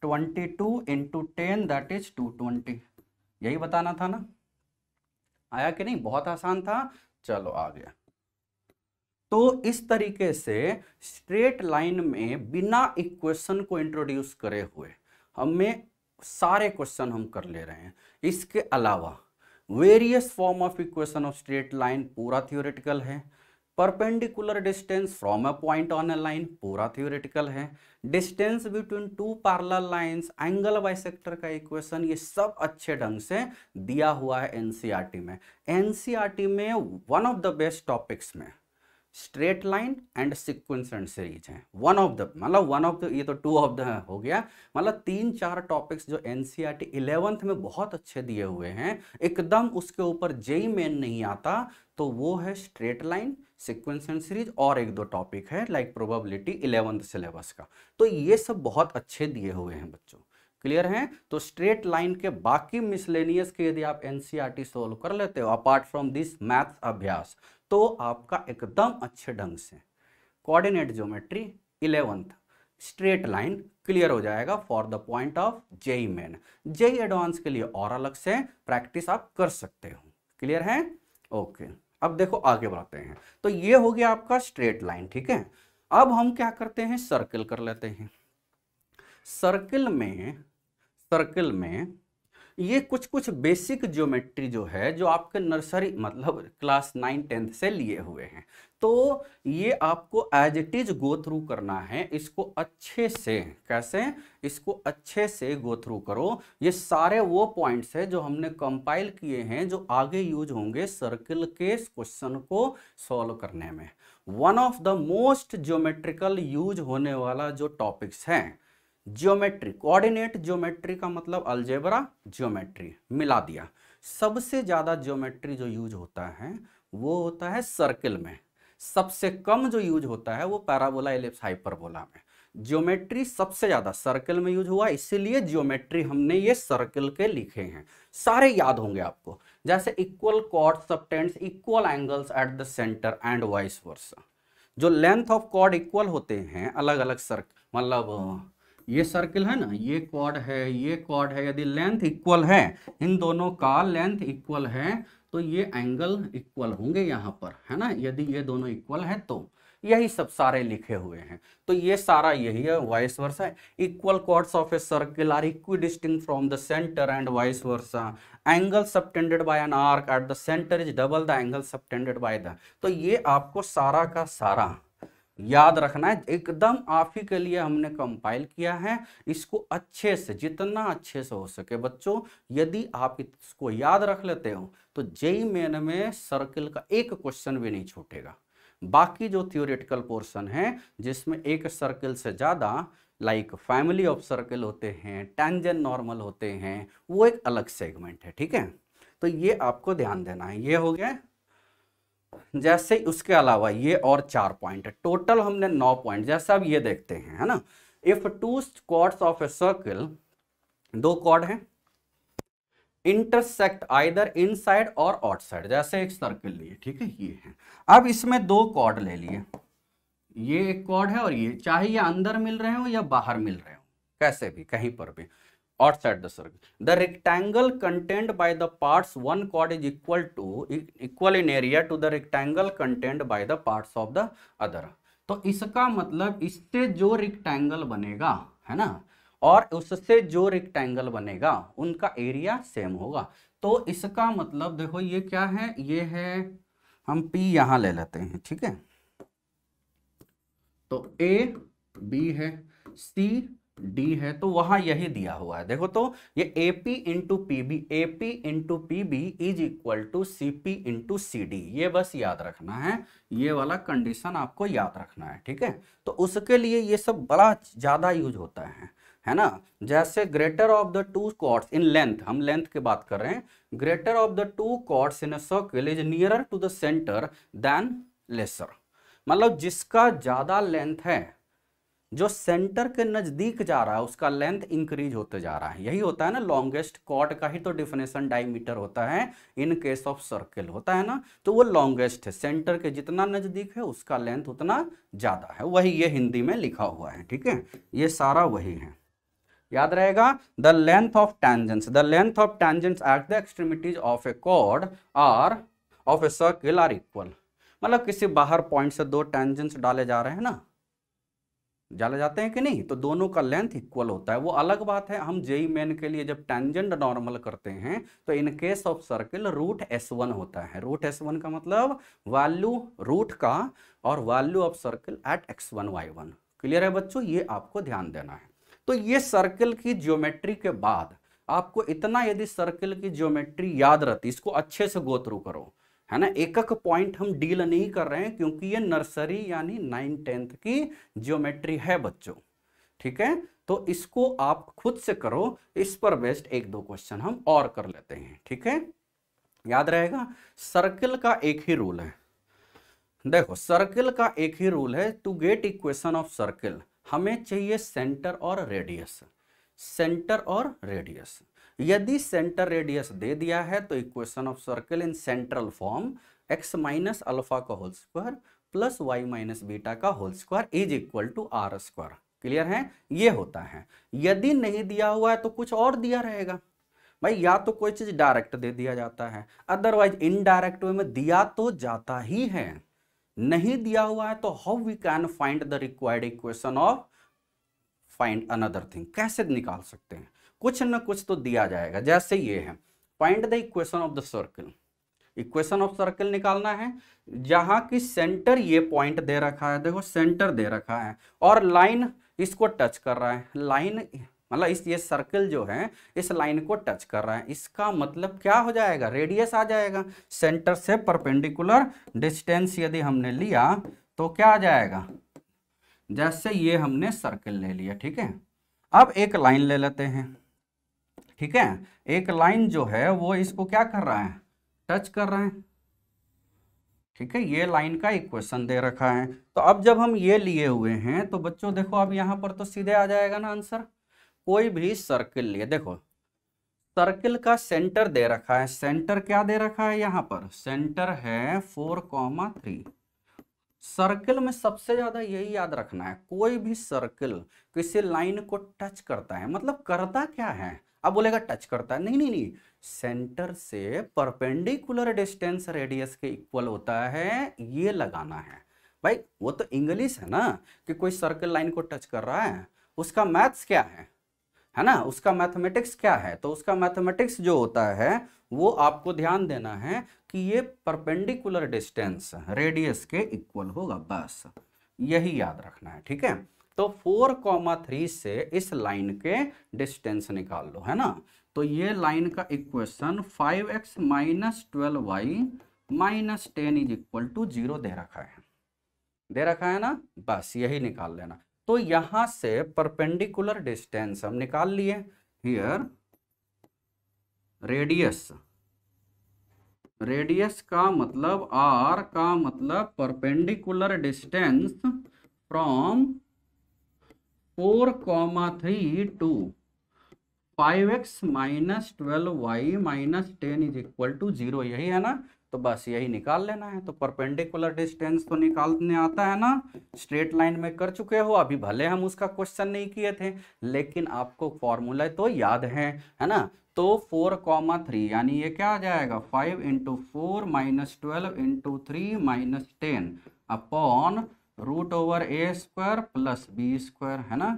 twenty two into ten that is two twenty यही बताना था ना आया कि नहीं बहुत आसान था चलो आ गया तो इस तरीके से स्ट्रेट लाइन में बिना इक्वेशन को इंट्रोड्यूस करे हुए हमें सारे क्वेश्चन हम कर ले रहे हैं इसके अलावा various form of equation of straight line पूरा थियोरेटिकल है perpendicular distance from a point on a line पूरा थियोरेटिकल है distance between two parallel lines angle bisector का इक्वेशन ये सब अच्छे ढंग से दिया हुआ है एनसीआरटी e में एनसीआरटी e में one of the best topics में straight line and sequence and series है वन ऑफ द मतलब वन ऑफ द ये तो टू ऑफ द हो गया मतलब तीन चार टॉपिक्स जो N C R T eleventh में बहुत अच्छे दिए हुए हैं एकदम उसके ऊपर जेई मेन नहीं आता तो वो है straight line sequence and series और एक दो टॉपिक है लाइक प्रोबेबिलिटी इलेवंथ सिलेबस का तो ये सब बहुत अच्छे दिए हुए हैं बच्चों क्लियर है तो स्ट्रेट लाइन के बाकी मिसलेनियस के यदि आप एनसीईआरटी सोल्व e कर लेते हो अपार्ट फ्रॉम दिस मैथ्स अभ्यास तो आपका एकदम अच्छे ढंग से coordinate geometry eleventh straight line clear हो जाएगा for the point of JEE main JEE advance के लिए और अलग से प्रैक्टिस आप कर सकते हो क्लियर है ओके okay. अब देखो आगे बढ़ते हैं तो ये हो गया आपका स्ट्रेट लाइन ठीक है अब हम क्या करते हैं सर्किल कर लेते हैं सर्किल में सर्किल में ये कुछ कुछ बेसिक ज्योमेट्री जो है जो आपके नर्सरी मतलब क्लास नाइन टेंथ से लिए हुए हैं तो ये आपको as it is go through करना है इसको अच्छे से कैसे इसको अच्छे से गो थ्रू करो ये सारे वो पॉइंट्स हैं जो हमने कंपाइल किए हैं जो आगे यूज होंगे सर्किल के क्वेश्चन को सॉल्व करने में one of the most geometrical use होने वाला जो टॉपिक्स हैं ज्योमेट्री कोऑर्डिनेट ज्योमेट्री का मतलब अलजेबरा ज्योमेट्री मिला दिया सबसे ज़्यादा ज्योमेट्री जो यूज होता है वो होता है सर्किल में सबसे कम जो यूज होता है वो पैराबोला एलिप्स हाइपरबोला में ज्योमेट्री सबसे ज़्यादा सर्कल में यूज हुआ इसीलिए ज्योमेट्री हमने ये सर्कल के लिखे हैं सारे याद होंगे आपको जैसे equal chord subtends equal angles at the centre and vice versa जो लेंथ ऑफ कॉर्ड इक्वल होते हैं अलग अलग सर्क मतलब ये सर्किल है ना ये क्वाड है ये क्वाड है यदि लेंथ इक्वल है इन दोनों का लेंथ इक्वल है तो ये एंगल इक्वल होंगे यहाँ पर है ना यदि ये दोनों इक्वल है तो यही सब सारे लिखे हुए हैं तो ये सारा यही है vice versa equal chords of a circle are equidistant from the centre and vice versa angle subtended by an arc at the centre is double the angle subtended by the तो ये आपको सारा का सारा याद रखना है एकदम आप ही के लिए हमने कंपाइल किया है इसको अच्छे से जितना अच्छे से हो सके बच्चों यदि आप इसको याद रख लेते हो तो जेई मेन में सर्किल का एक क्वेश्चन भी नहीं छूटेगा बाकी जो थियोरेटिकल पोर्शन है जिसमें एक सर्किल से ज़्यादा लाइक फैमिली ऑफ सर्किल होते हैं टेंजन नॉर्मल होते हैं वो एक अलग सेगमेंट है ठीक है तो ये आपको ध्यान देना है ये हो गया जैसे उसके अलावा ये और चार पॉइंट टोटल हमने नौ पॉइंट जैसे अब ये देखते हैं है ना if two chords of a circle दो कॉर्ड हैं इंटरसेक्ट आइदर इनसाइड और आउटसाइड जैसे एक सर्कल लिए ठीक है ये है अब इसमें दो कॉर्ड ले लिए ये एक कॉर्ड है और ये चाहे ये अंदर मिल रहे हो या बाहर मिल रहे हो कैसे भी कहीं पर भी outside the circle. The rectangle contained by the parts one chord is equal to equal in area to the rectangle contained by the parts of the other. तो इसका मतलब इससे जो रिक्टेंगल बनेगा है ना और उससे जो रिक्टेंगल बनेगा उनका एरिया सेम होगा तो इसका मतलब देखो ये क्या है ये है हम P यहाँ ले लेते हैं ठीक है तो A B है C डी है तो वहां यही दिया हुआ है देखो तो ये A P into P B A P into P B is equal to C P into C D ये बस याद रखना है ये वाला कंडीशन आपको याद रखना है ठीक है तो उसके लिए ये सब बड़ा ज़्यादा यूज होता है है ना जैसे greater of the two chords in length हम लेंथ की बात कर रहे हैं greater of the two chords in a circle is nearer to the centre than lesser मतलब जिसका ज़्यादा लेंथ है जो सेंटर के नज़दीक जा रहा है उसका लेंथ इंक्रीज होते जा रहा है यही होता है ना लॉन्गेस्ट कॉर्ड का ही तो डिफिनेशन डायमीटर होता है इन केस ऑफ सर्किल होता है ना तो वो लॉन्गेस्ट है सेंटर के जितना नज़दीक है उसका लेंथ उतना ज़्यादा है वही ये हिंदी में लिखा हुआ है ठीक है ये सारा वही है याद रहेगा the length of tangents the length of tangents at the extremities of a chord are of a circle are equal मतलब किसी बाहर पॉइंट से दो टैंजेंस डाले जा रहे हैं ना जाले जाते हैं कि नहीं तो दोनों का लेंथ इक्वल होता है वो अलग बात है हम जेई मेन e के लिए जब टेंजेंट नॉर्मल करते हैं तो in case of circle root S one होता है रूट एस वन का मतलब वैल्यू रूट का और value of circle at X one Y one clear है बच्चों ये आपको ध्यान देना है तो ये सर्किल की ज्योमेट्री के बाद आपको इतना यदि सर्किल की ज्योमेट्री याद रहती इसको अच्छे से गो थ्रू करो है ना एक पॉइंट हम डील नहीं कर रहे हैं क्योंकि ये नर्सरी यानी नाइन टेंथ की ज्योमेट्री है बच्चों ठीक है तो इसको आप खुद से करो इस पर बेस्ट एक दो क्वेश्चन हम और कर लेते हैं ठीक है याद रहेगा सर्किल का एक ही रूल है देखो सर्किल का एक ही रूल है to get equation of circle हमें चाहिए सेंटर और रेडियस सेंटर और रेडियस यदि सेंटर रेडियस दे दिया है तो equation of circle in central form X minus alpha का whole square plus Y minus beta का whole square is equal to R square clear है ये होता है यदि नहीं दिया हुआ है तो कुछ और दिया रहेगा भाई या तो कोई चीज डायरेक्ट दे दिया जाता है अदरवाइज इनडायरेक्ट वे में दिया तो जाता ही है नहीं दिया हुआ है तो how we can find the required equation of find another thing कैसे निकाल सकते हैं कुछ न कुछ तो दिया जाएगा जैसे ये है find the equation of the circle equation of circle निकालना है जहां की सेंटर ये पॉइंट दे रखा है देखो सेंटर दे रखा है और लाइन इसको टच कर रहा है लाइन मतलब इस ये सर्कल जो है इस लाइन को टच कर रहा है इसका मतलब क्या हो जाएगा रेडियस आ जाएगा सेंटर से परपेंडिकुलर डिस्टेंस यदि हमने लिया तो क्या आ जाएगा जैसे ये हमने सर्कल ले लिया ठीक है अब एक लाइन ले लेते हैं ठीक है एक लाइन जो है वो इसको क्या कर रहा है टच कर रहा है ठीक है ये लाइन का इक्वेशन दे रखा है तो अब जब हम ये लिए हुए हैं तो बच्चों देखो अब यहाँ पर तो सीधे आ जाएगा ना आंसर कोई भी सर्किल लिए देखो सर्किल का सेंटर दे रखा है सेंटर क्या दे रखा है यहाँ पर सेंटर है फोर कॉमा थ्री सर्किल में सबसे ज़्यादा यही याद रखना है कोई भी सर्किल किसी लाइन को टच करता है मतलब करता क्या है अब बोलेगा टच करता है नहीं नहीं नहीं सेंटर से परपेंडिकुलर डिस्टेंस रेडियस के इक्वल होता है ये लगाना है भाई वो तो इंग्लिश है ना कि कोई सर्कल लाइन को टच कर रहा है उसका मैथ्स क्या है है ना उसका मैथमेटिक्स क्या है तो उसका मैथमेटिक्स जो होता है वो आपको ध्यान देना है कि ये परपेंडिकुलर डिस्टेंस रेडियस के इक्वल होगा बस यही याद रखना है ठीक है तो फोर कॉमा थ्री से इस लाइन के डिस्टेंस निकाल लो है ना तो ये लाइन का equation five X minus twelve Y minus ten is equal to zero दे रखा है दे रखा है ना बस यही निकाल लेना तो यहां से परपेंडिकुलर डिस्टेंस हम निकाल लिए हियर रेडियस रेडियस का मतलब आर का मतलब perpendicular distance from four comma three to five X minus twelve Y minus ten is equal to zero यही है ना तो बस यही निकाल लेना है तो परपेंडिकुलर डिस्टेंस तो निकालने आता है ना स्ट्रेट लाइन में कर चुके हो अभी भले हम उसका क्वेश्चन नहीं किए थे लेकिन आपको फॉर्मूला तो याद है है ना तो फोर कॉमा थ्री यानी ये क्या आ जाएगा five into four minus twelve into three minus ten upon root over A square plus B square है ना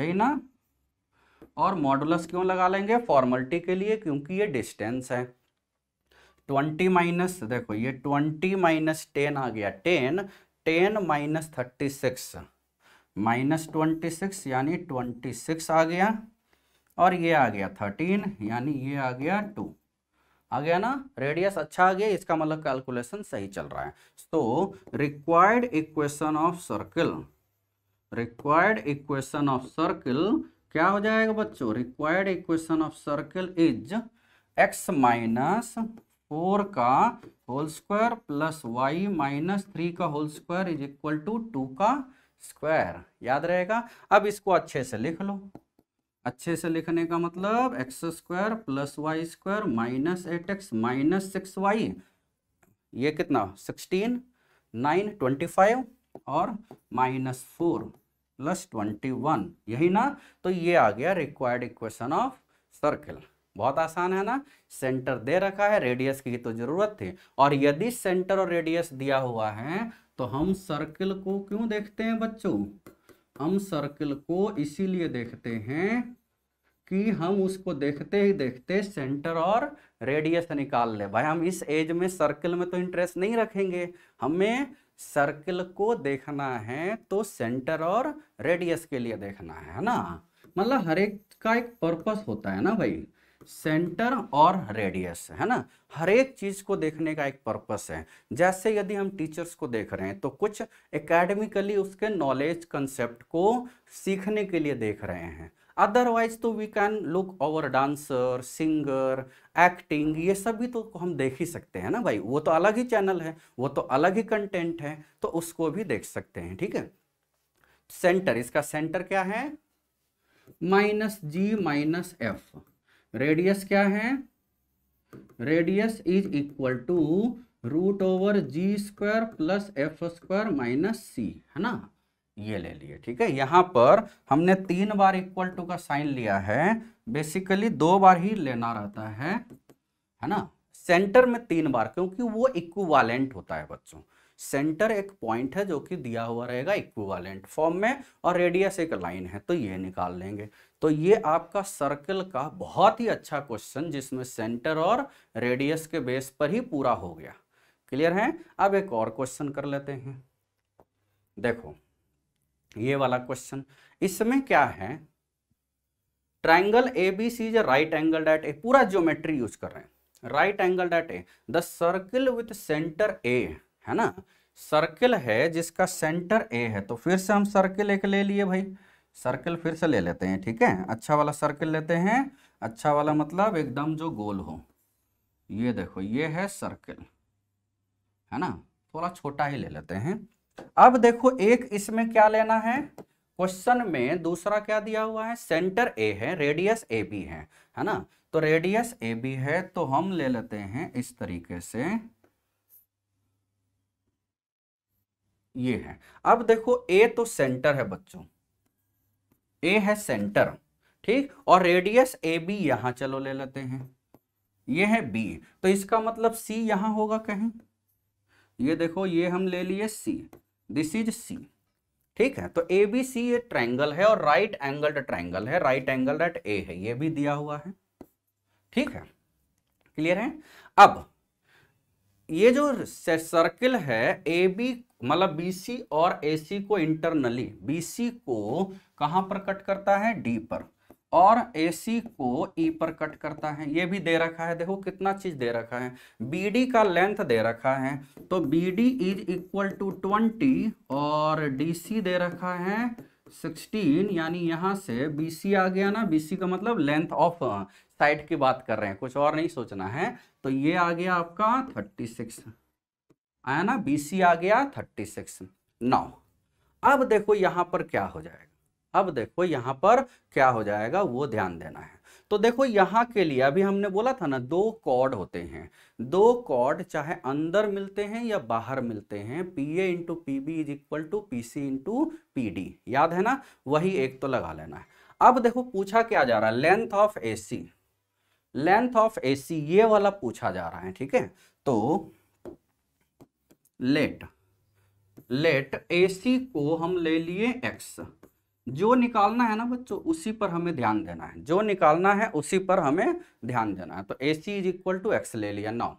यही ना और मॉडुलस क्यों लगा लेंगे फॉर्मलिटी के लिए क्योंकि ये डिस्टेंस है ट्वेंटी माइनस देखो ये ट्वेंटी माइनस टेन आ गया ten ten minus thirty six minus twenty six यानी ट्वेंटी सिक्स आ गया और ये आ गया थर्टीन यानी ये आ गया टू आ गया ना रेडियस अच्छा आ गया इसका मतलब कैलकुलेशन सही चल रहा है तो required equation of circle required equation of circle क्या हो जाएगा बच्चों required equation of circle is X minus four का whole square plus Y minus three का whole square is equal to two का स्क्वायर याद रहेगा अब इसको अच्छे से लिख लो अच्छे से लिखने का मतलब X square plus Y square minus eight X minus six Y ये कितना सिक्सटीन नाइन ट्वेंटी फाइव और minus four plus twenty one यही ना तो ये आ गया रिक्वायर्ड इक्वेशन ऑफ सर्कल बहुत आसान है ना सेंटर दे रखा है रेडियस की तो जरूरत थी और यदि सेंटर और रेडियस दिया हुआ है तो हम सर्किल को क्यों देखते हैं बच्चों हम सर्कल को इसीलिए देखते हैं कि हम उसको देखते ही देखते सेंटर और रेडियस निकाल ले भाई हम इस एज में सर्कल में तो इंटरेस्ट नहीं रखेंगे हमें सर्कल को देखना है तो सेंटर और रेडियस के लिए देखना है ना मतलब हर एक का एक पर्पस होता है ना भाई सेंटर और रेडियस है ना हर एक चीज को देखने का एक पर्पस है जैसे यदि हम टीचर्स को देख रहे हैं तो कुछ एकेडमिकली उसके नॉलेज कंसेप्ट को सीखने के लिए देख रहे हैं अदरवाइज तो we can look over dancer singer acting ये सब भी तो हम देख ही सकते हैं ना भाई वो तो अलग ही चैनल है वो तो अलग ही कंटेंट है तो उसको भी देख सकते हैं ठीक है सेंटर इसका सेंटर क्या है minus G minus F radius क्या है radius is equal to root over G square plus F square minus C है ना ये ले लिए ठीक है यहां पर हमने तीन बार इक्वल टू का साइन लिया है बेसिकली दो बार ही लेना रहता है है ना सेंटर में तीन बार क्योंकि वो इक्वालेंट होता है बच्चों सेंटर एक पॉइंट है जो कि दिया हुआ रहेगा इक्वालेंट फॉर्म में और रेडियस एक लाइन है तो ये निकाल लेंगे तो ये आपका सर्कल का बहुत ही अच्छा क्वेश्चन जिसमें सेंटर और रेडियस के बेस पर ही पूरा हो गया क्लियर है अब एक और क्वेश्चन कर लेते हैं देखो ये वाला क्वेश्चन इसमें क्या है triangle A B C is right angle that A पूरा ज्योमेट्री यूज कर रहे हैं right angle that A the circle with centre A है ना सर्किल है जिसका सेंटर ए है तो फिर से हम सर्किल एक ले लिए भाई सर्कल फिर से ले लेते हैं ठीक है अच्छा वाला सर्कल लेते हैं अच्छा वाला मतलब एकदम जो गोल हो ये देखो ये है सर्कल है ना थोड़ा छोटा ही ले लेते हैं अब देखो एक इसमें क्या लेना है क्वेश्चन में दूसरा क्या दिया हुआ है सेंटर ए है रेडियस ए बी है है ना तो रेडियस ए बी है तो हम ले लेते हैं इस तरीके से ये है अब देखो ए तो सेंटर है बच्चों ए है सेंटर ठीक और रेडियस ए बी यहां चलो ले लेते हैं ये है बी तो इसका मतलब सी यहां होगा कहीं ये देखो ये हम ले लिए सी दिस इज सी ठीक है तो ए बी सी ये ट्रायंगल है और राइट एंगल्ड ट्रायंगल है राइट एंगल एट ए है ये भी दिया हुआ है ठीक है क्लियर है अब ये जो सर्किल है ए बी मतलब बी सी और ए सी को इंटरनली बी सी को कहाँ पर कट करता है डी पर और ए सी को ई e पर कट करता है ये भी दे रखा है देखो कितना चीज दे रखा है बी डी का लेंथ दे रखा है तो B D is equal to twenty और डी सी दे रखा है सिक्सटीन यानी यहाँ से बी सी आ गया ना बी का मतलब लेंथ ऑफ साइड की बात कर रहे हैं कुछ और नहीं सोचना है तो ये आ गया आपका थर्टी सिक्स आया ना बी सी आ गया थर्टी सिक्स नौ अब देखो यहाँ पर क्या हो जाएगा अब देखो यहाँ पर क्या हो जाएगा वो ध्यान देना है तो देखो यहाँ के लिए अभी हमने बोला था ना दो कॉर्ड होते हैं दो कॉर्ड चाहे अंदर मिलते हैं या बाहर मिलते हैं P A into P B is equal to P C into P D याद है ना वही हम्म। एक तो लगा लेना है अब देखो पूछा क्या जा रहा है length of A C length of A C ये वाला पूछा जा रहा है ठीक है तो लेट लेट ए सी को हम ले लिए एक्स जो निकालना है ना बच्चों उसी पर हमें ध्यान देना है जो निकालना है उसी पर हमें ध्यान देना है तो A C is equal to X ले लिया नौ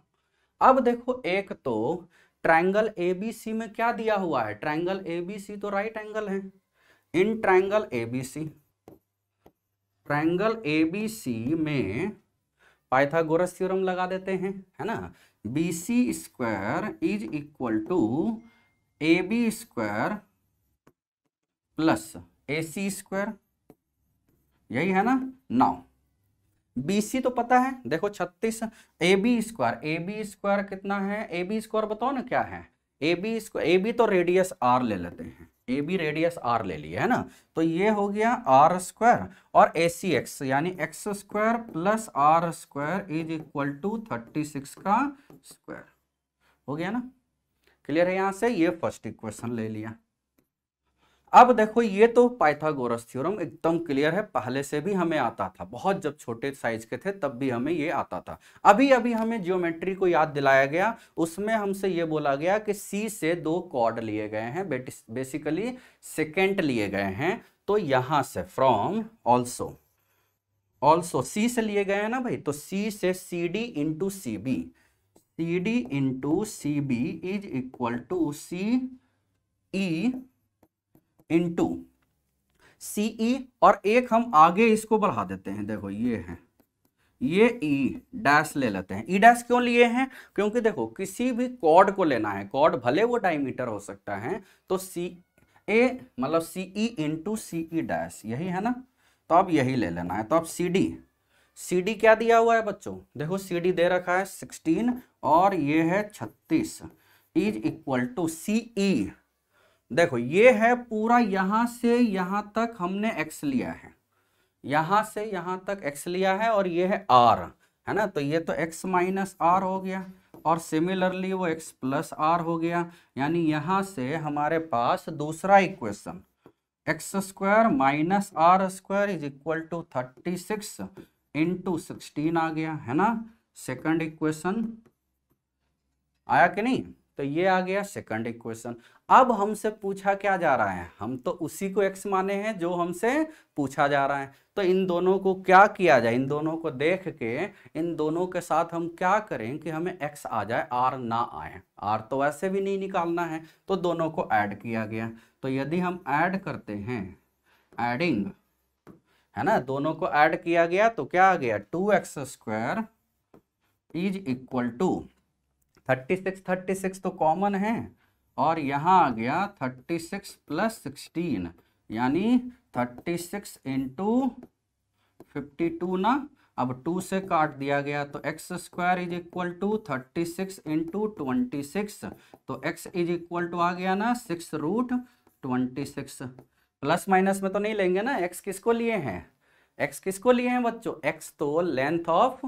अब देखो एक तो ट्राइंगल ए बी सी में क्या दिया हुआ है ट्राइंगल ए बी सी तो राइट एंगल है in triangle A B C triangle A B C में पाइथागोरस थ्योरम लगा देते हैं है ना B C square is equal to A B square plus A C square यही है ना नौ बी सी तो पता है देखो छत्तीस A B square A B square कितना है ए बी स्क्वायर बताओ ना क्या है A B square A B तो रेडियस आर ले लेते हैं ए बी रेडियस आर ले लिया है ना तो ये हो गया आर स्क्वायर और ए सी एक्स यानी X square plus R square is equal to thirty six का स्क्वायर हो गया ना क्लियर है यहां से ये फर्स्ट इक्वेशन ले लिया अब देखो ये तो पाइथागोरस थ्योरम एकदम क्लियर है पहले से भी हमें आता था बहुत जब छोटे साइज के थे तब भी हमें ये आता था अभी अभी हमें जियोमेट्री को याद दिलाया गया उसमें हमसे ये बोला गया कि सी से दो कॉर्ड लिए गए हैं बेसिकली सेकेंड लिए गए हैं तो यहां से फ्रॉम ऑल्सो ऑल्सो सी से लिए गए हैं ना भाई तो सी से C D into C B C D into C B is equal to C E into CE e और एक हम आगे इसको बढ़ा देते हैं देखो ये है ये ई e डैश ले लेते हैं ई e डैश क्यों लिए हैं क्योंकि देखो किसी भी कॉर्ड को लेना है कॉर्ड भले वो डायमीटर हो सकता है तो सी ए मतलब सी ई इंटू सी ई डैश यही है ना तो अब यही ले लेना है तो अब सी डी सी डी क्या दिया हुआ है बच्चों देखो सी डी दे रखा है सिक्सटीन और ये है छत्तीस is equal to C E देखो ये है पूरा यहाँ से यहाँ तक हमने एक्स लिया है यहां से यहां तक एक्स लिया है और ये है आर है ना तो ये तो एक्स माइनस आर हो गया और सिमिलरली वो एक्स प्लस आर हो गया यानी यहां से हमारे पास दूसरा equation X square minus R square is equal to thirty six into sixteen आ गया है ना सेकंड इक्वेशन आया कि नहीं तो ये आ गया सेकंड इक्वेशन अब हमसे पूछा क्या जा रहा है हम तो उसी को एक्स माने हैं जो हमसे पूछा जा रहा है तो इन दोनों को क्या किया जाए इन दोनों को देख के इन दोनों के साथ हम क्या करें कि हमें एक्स आ जाए आर ना आए आर तो वैसे भी नहीं निकालना है तो दोनों को ऐड किया गया तो यदि हम ऐड करते हैं एडिंग है ना दोनों को ऐड किया गया तो क्या आ गया two X square is equal to thirty six thirty six तो कॉमन है और यहाँ आ गया थर्टी सिक्स प्लस सिक्सटीन यानी thirty six into fifty two ना अब टू से काट दिया गया तो X square is equal to thirty six into twenty six तो एक्स इज इक्वल टू आ गया ना six root twenty six plus minus में तो नहीं लेंगे ना एक्स किसको लिए हैं एक्स किसको लिए हैं बच्चों एक्स तो लेंथ ऑफ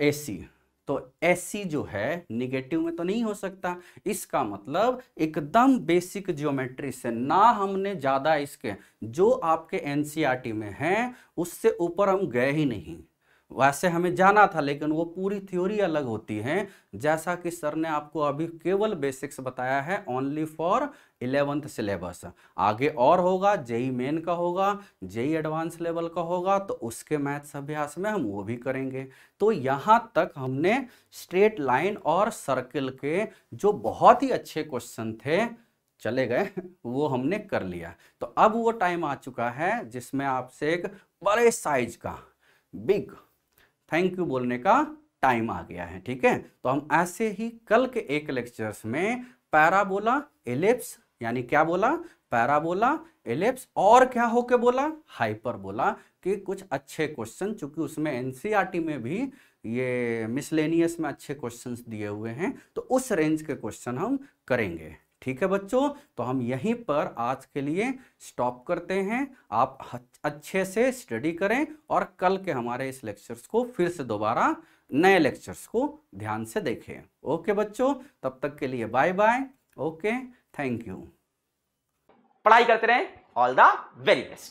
ए सी तो ऐसी जो है निगेटिव में तो नहीं हो सकता इसका मतलब एकदम बेसिक ज्योमेट्री से ना हमने ज़्यादा इसके जो आपके एनसीईआरटी e में हैं उससे ऊपर हम गए ही नहीं वैसे हमें जाना था लेकिन वो पूरी थ्योरी अलग होती है जैसा कि सर ने आपको अभी केवल बेसिक्स बताया है ओनली फॉर इलेवंथ सिलेबस आगे और होगा जेई मेन का होगा जेई एडवांस लेवल का होगा तो उसके मैथ्स अभ्यास में हम वो भी करेंगे तो यहाँ तक हमने स्ट्रेट लाइन और सर्किल के जो बहुत ही अच्छे क्वेश्चन थे चले गए वो हमने कर लिया तो अब वो टाइम आ चुका है जिसमें आपसे एक बड़े साइज का बिग थैंक यू बोलने का टाइम आ गया है ठीक है तो हम ऐसे ही कल के एक लेक्चर्स में पैराबोला एलिप्स यानी क्या बोला पैराबोला एलिप्स और क्या होके बोला हाइपर बोला कि कुछ अच्छे क्वेश्चन चूंकि उसमें एनसीईआरटी में भी ये मिसलेनियस में अच्छे क्वेश्चंस दिए हुए हैं तो उस रेंज के क्वेश्चन हम करेंगे ठीक है बच्चों तो हम यहीं पर आज के लिए स्टॉप करते हैं आप अच्छे से स्टडी करें और कल के हमारे इस लेक्चर्स को फिर से दोबारा नए लेक्चर्स को ध्यान से देखें ओके बच्चों तब तक के लिए bye bye okay thank you पढ़ाई करते रहें ऑल द वेरी बेस्ट